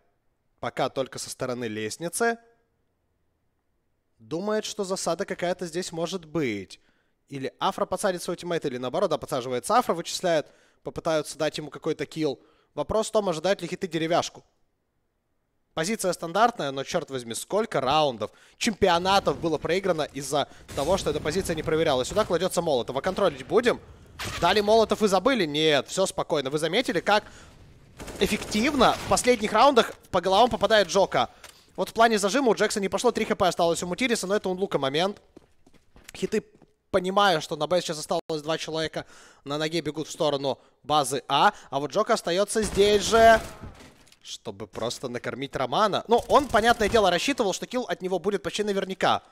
Пока только со стороны лестницы. Думает, что засада какая-то здесь может быть. Или Афра подсадит свой тиммейт, или наоборот, да, подсаживается Афра, вычисляет, попытаются дать ему какой-то килл. Вопрос в том, ожидают ли хиты деревяшку. Позиция стандартная, но, черт возьми, сколько раундов, чемпионатов было проиграно из-за того, что эта позиция не проверялась. Сюда кладется Молотов. контролить будем? Дали Молотов и забыли? Нет, все спокойно. Вы заметили, как эффективно в последних раундах по головам попадает Джока? Вот в плане зажима у Джекса не пошло. 3 хп осталось у Мутириса, но это он лука момент. Хиты понимая, что на Б сейчас осталось два человека, на ноге бегут в сторону базы А. А вот Джока остается здесь же чтобы просто накормить Романа. Ну, он, понятное дело, рассчитывал, что килл от него будет почти наверняка.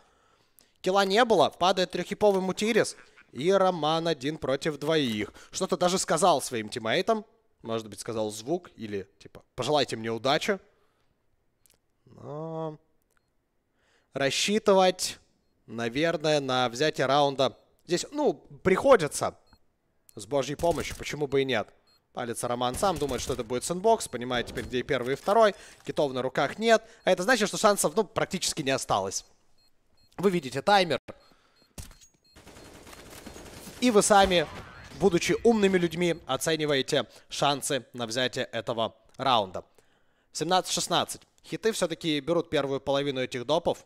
Килла не было, падает трехиповый мутирис. И Роман один против двоих. Что-то даже сказал своим тиммейтам. Может быть, сказал звук или, типа, пожелайте мне удачи. Но... Рассчитывать, наверное, на взятие раунда здесь, ну, приходится. С божьей помощью, почему бы и нет. Палится Роман сам, думает, что это будет сэндбокс, понимает теперь, где первый, и второй. Китов на руках нет. А это значит, что шансов, ну, практически не осталось. Вы видите таймер. И вы сами, будучи умными людьми, оцениваете шансы на взятие этого раунда. 17-16. Хиты все-таки берут первую половину этих допов.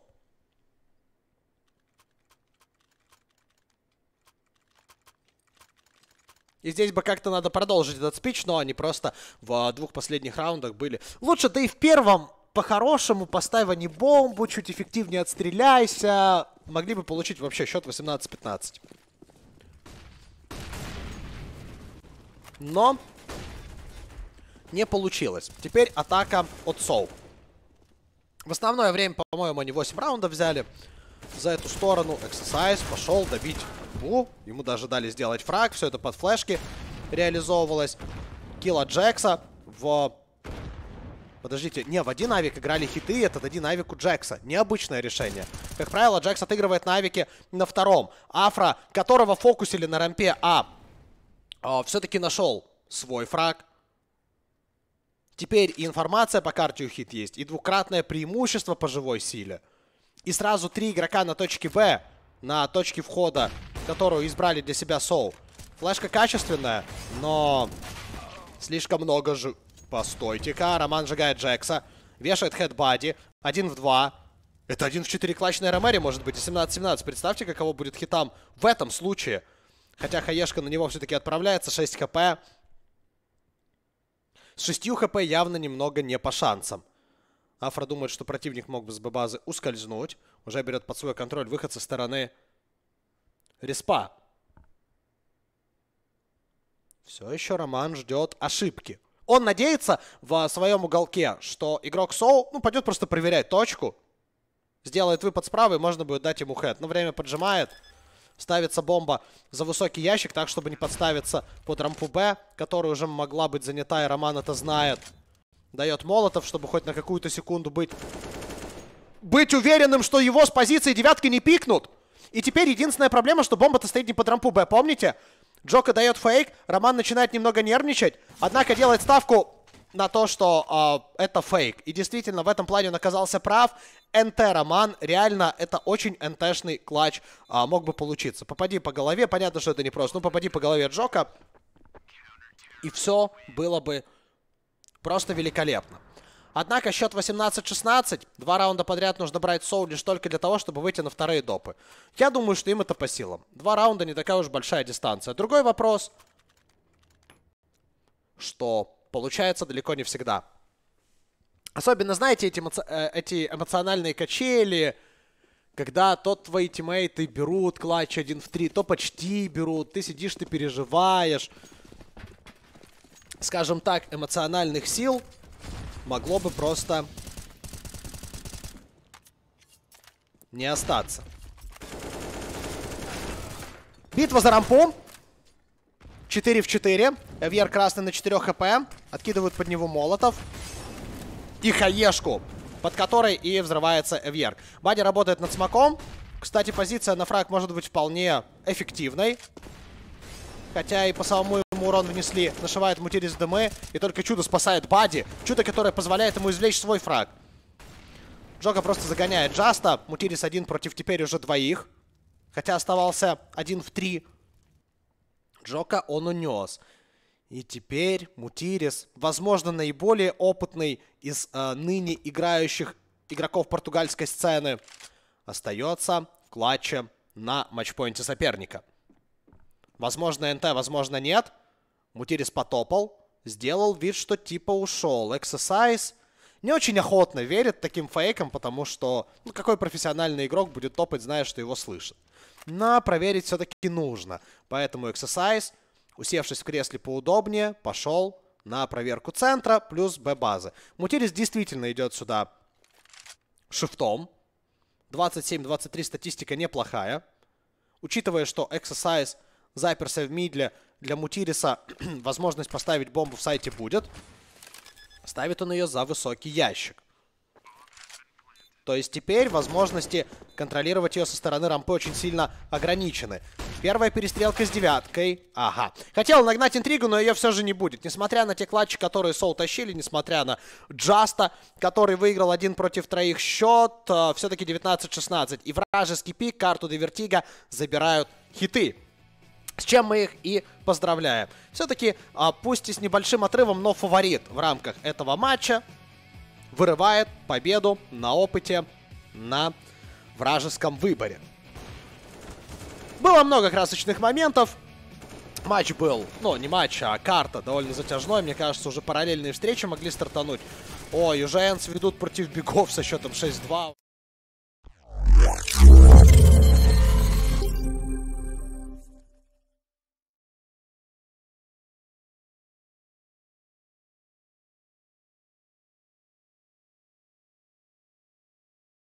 И здесь бы как-то надо продолжить этот спич, но они просто в а, двух последних раундах были. Лучше да и в первом по-хорошему поставь они а бомбу, чуть эффективнее отстреляйся. Могли бы получить вообще счет 18-15. Но не получилось. Теперь атака от Соу. В основное время, по-моему, они 8 раундов взяли за эту сторону. Эксесайз пошел добить Бу. Ему даже дали сделать фраг. Все это под флешки реализовывалось. Килла Джекса в... Подождите, не, в один авик играли хиты, этот один авик у Джекса. Необычное решение. Как правило, Джекс отыгрывает на авике на втором. Афра, которого фокусили на рампе А, а все-таки нашел свой фраг. Теперь и информация по карте у хит есть, и двукратное преимущество по живой силе. И сразу три игрока на точке В, на точке входа, которую избрали для себя Соу. Флешка качественная, но слишком много же... Постойте-ка, Роман сжигает Джекса, вешает хедбади, один в два. Это один в четыре клатч Ромери может быть, 17-17. Представьте, каково будет хитам в этом случае. Хотя Хаешка на него все-таки отправляется, 6 хп. С 6 хп явно немного не по шансам. Афра думает, что противник мог бы с Б-базы ускользнуть. Уже берет под свой контроль выход со стороны Респа. Все еще Роман ждет ошибки. Он надеется в своем уголке, что игрок Соу, ну, пойдет просто проверять точку. Сделает выпад справа, и можно будет дать ему хэт. Но время поджимает. Ставится бомба за высокий ящик, так, чтобы не подставиться под рампу Б, которая уже могла быть занята, и Роман это знает. Дает Молотов, чтобы хоть на какую-то секунду быть... Быть уверенным, что его с позиции девятки не пикнут. И теперь единственная проблема, что бомба-то стоит не под рампу Б, помните? Джока дает фейк, Роман начинает немного нервничать, однако делает ставку на то, что э, это фейк. И действительно, в этом плане он оказался прав. НТ Роман, реально, это очень НТшный клатч э, мог бы получиться. Попади по голове, понятно, что это не просто. Ну, попади по голове Джока, и все было бы Просто великолепно. Однако счет 18-16. Два раунда подряд нужно брать соу лишь только для того, чтобы выйти на вторые допы. Я думаю, что им это по силам. Два раунда не такая уж большая дистанция. Другой вопрос, что получается далеко не всегда. Особенно, знаете, эти, эмоци... Э, эти эмоциональные качели, когда то твои тиммейты берут клатч один в три, то почти берут, ты сидишь, ты переживаешь скажем так, эмоциональных сил могло бы просто не остаться. Битва за рампу. 4 в 4. Эвьер красный на 4 хп. Откидывают под него молотов. И хаешку, под которой и взрывается Эвьер. Бади работает над смоком. Кстати, позиция на фраг может быть вполне эффективной. Хотя и по самому ему урон внесли. Нашивает мутирь из ДМ. И только чудо спасает Бади. Чудо, которое позволяет ему извлечь свой фраг. Джока просто загоняет Джаста. Мутирис один против теперь уже двоих. Хотя оставался один в три. Джока он унес. И теперь Мутирис, возможно, наиболее опытный из э, ныне играющих игроков португальской сцены, остается в клатче на матчпоинте соперника. Возможно, НТ, возможно, нет. Мутирис потопал, сделал вид, что типа ушел. Exercise не очень охотно верит таким фейкам, потому что ну, какой профессиональный игрок будет топать, зная, что его слышат. Но проверить все-таки нужно. Поэтому Exercise, усевшись в кресле поудобнее, пошел на проверку центра плюс Б-базы. Мутирис действительно идет сюда шифтом. 27-23 статистика неплохая. Учитывая, что Exercise заперся в мидле для Мутириса возможность поставить бомбу в сайте будет. Ставит он ее за высокий ящик. То есть теперь возможности контролировать ее со стороны рампы очень сильно ограничены. Первая перестрелка с девяткой. Ага. Хотел нагнать интригу, но ее все же не будет. Несмотря на те клатчи, которые Соул тащили, несмотря на Джаста, который выиграл один против троих счет, э, все-таки 19-16. И вражеский пик, карту Девертига забирают хиты. С чем мы их и поздравляем. Все-таки, а, пусть и с небольшим отрывом, но фаворит в рамках этого матча вырывает победу на опыте на вражеском выборе. Было много красочных моментов. Матч был, ну не матч, а карта довольно затяжной. Мне кажется, уже параллельные встречи могли стартануть. О, южаенцы ведут против бегов со счетом 6-2.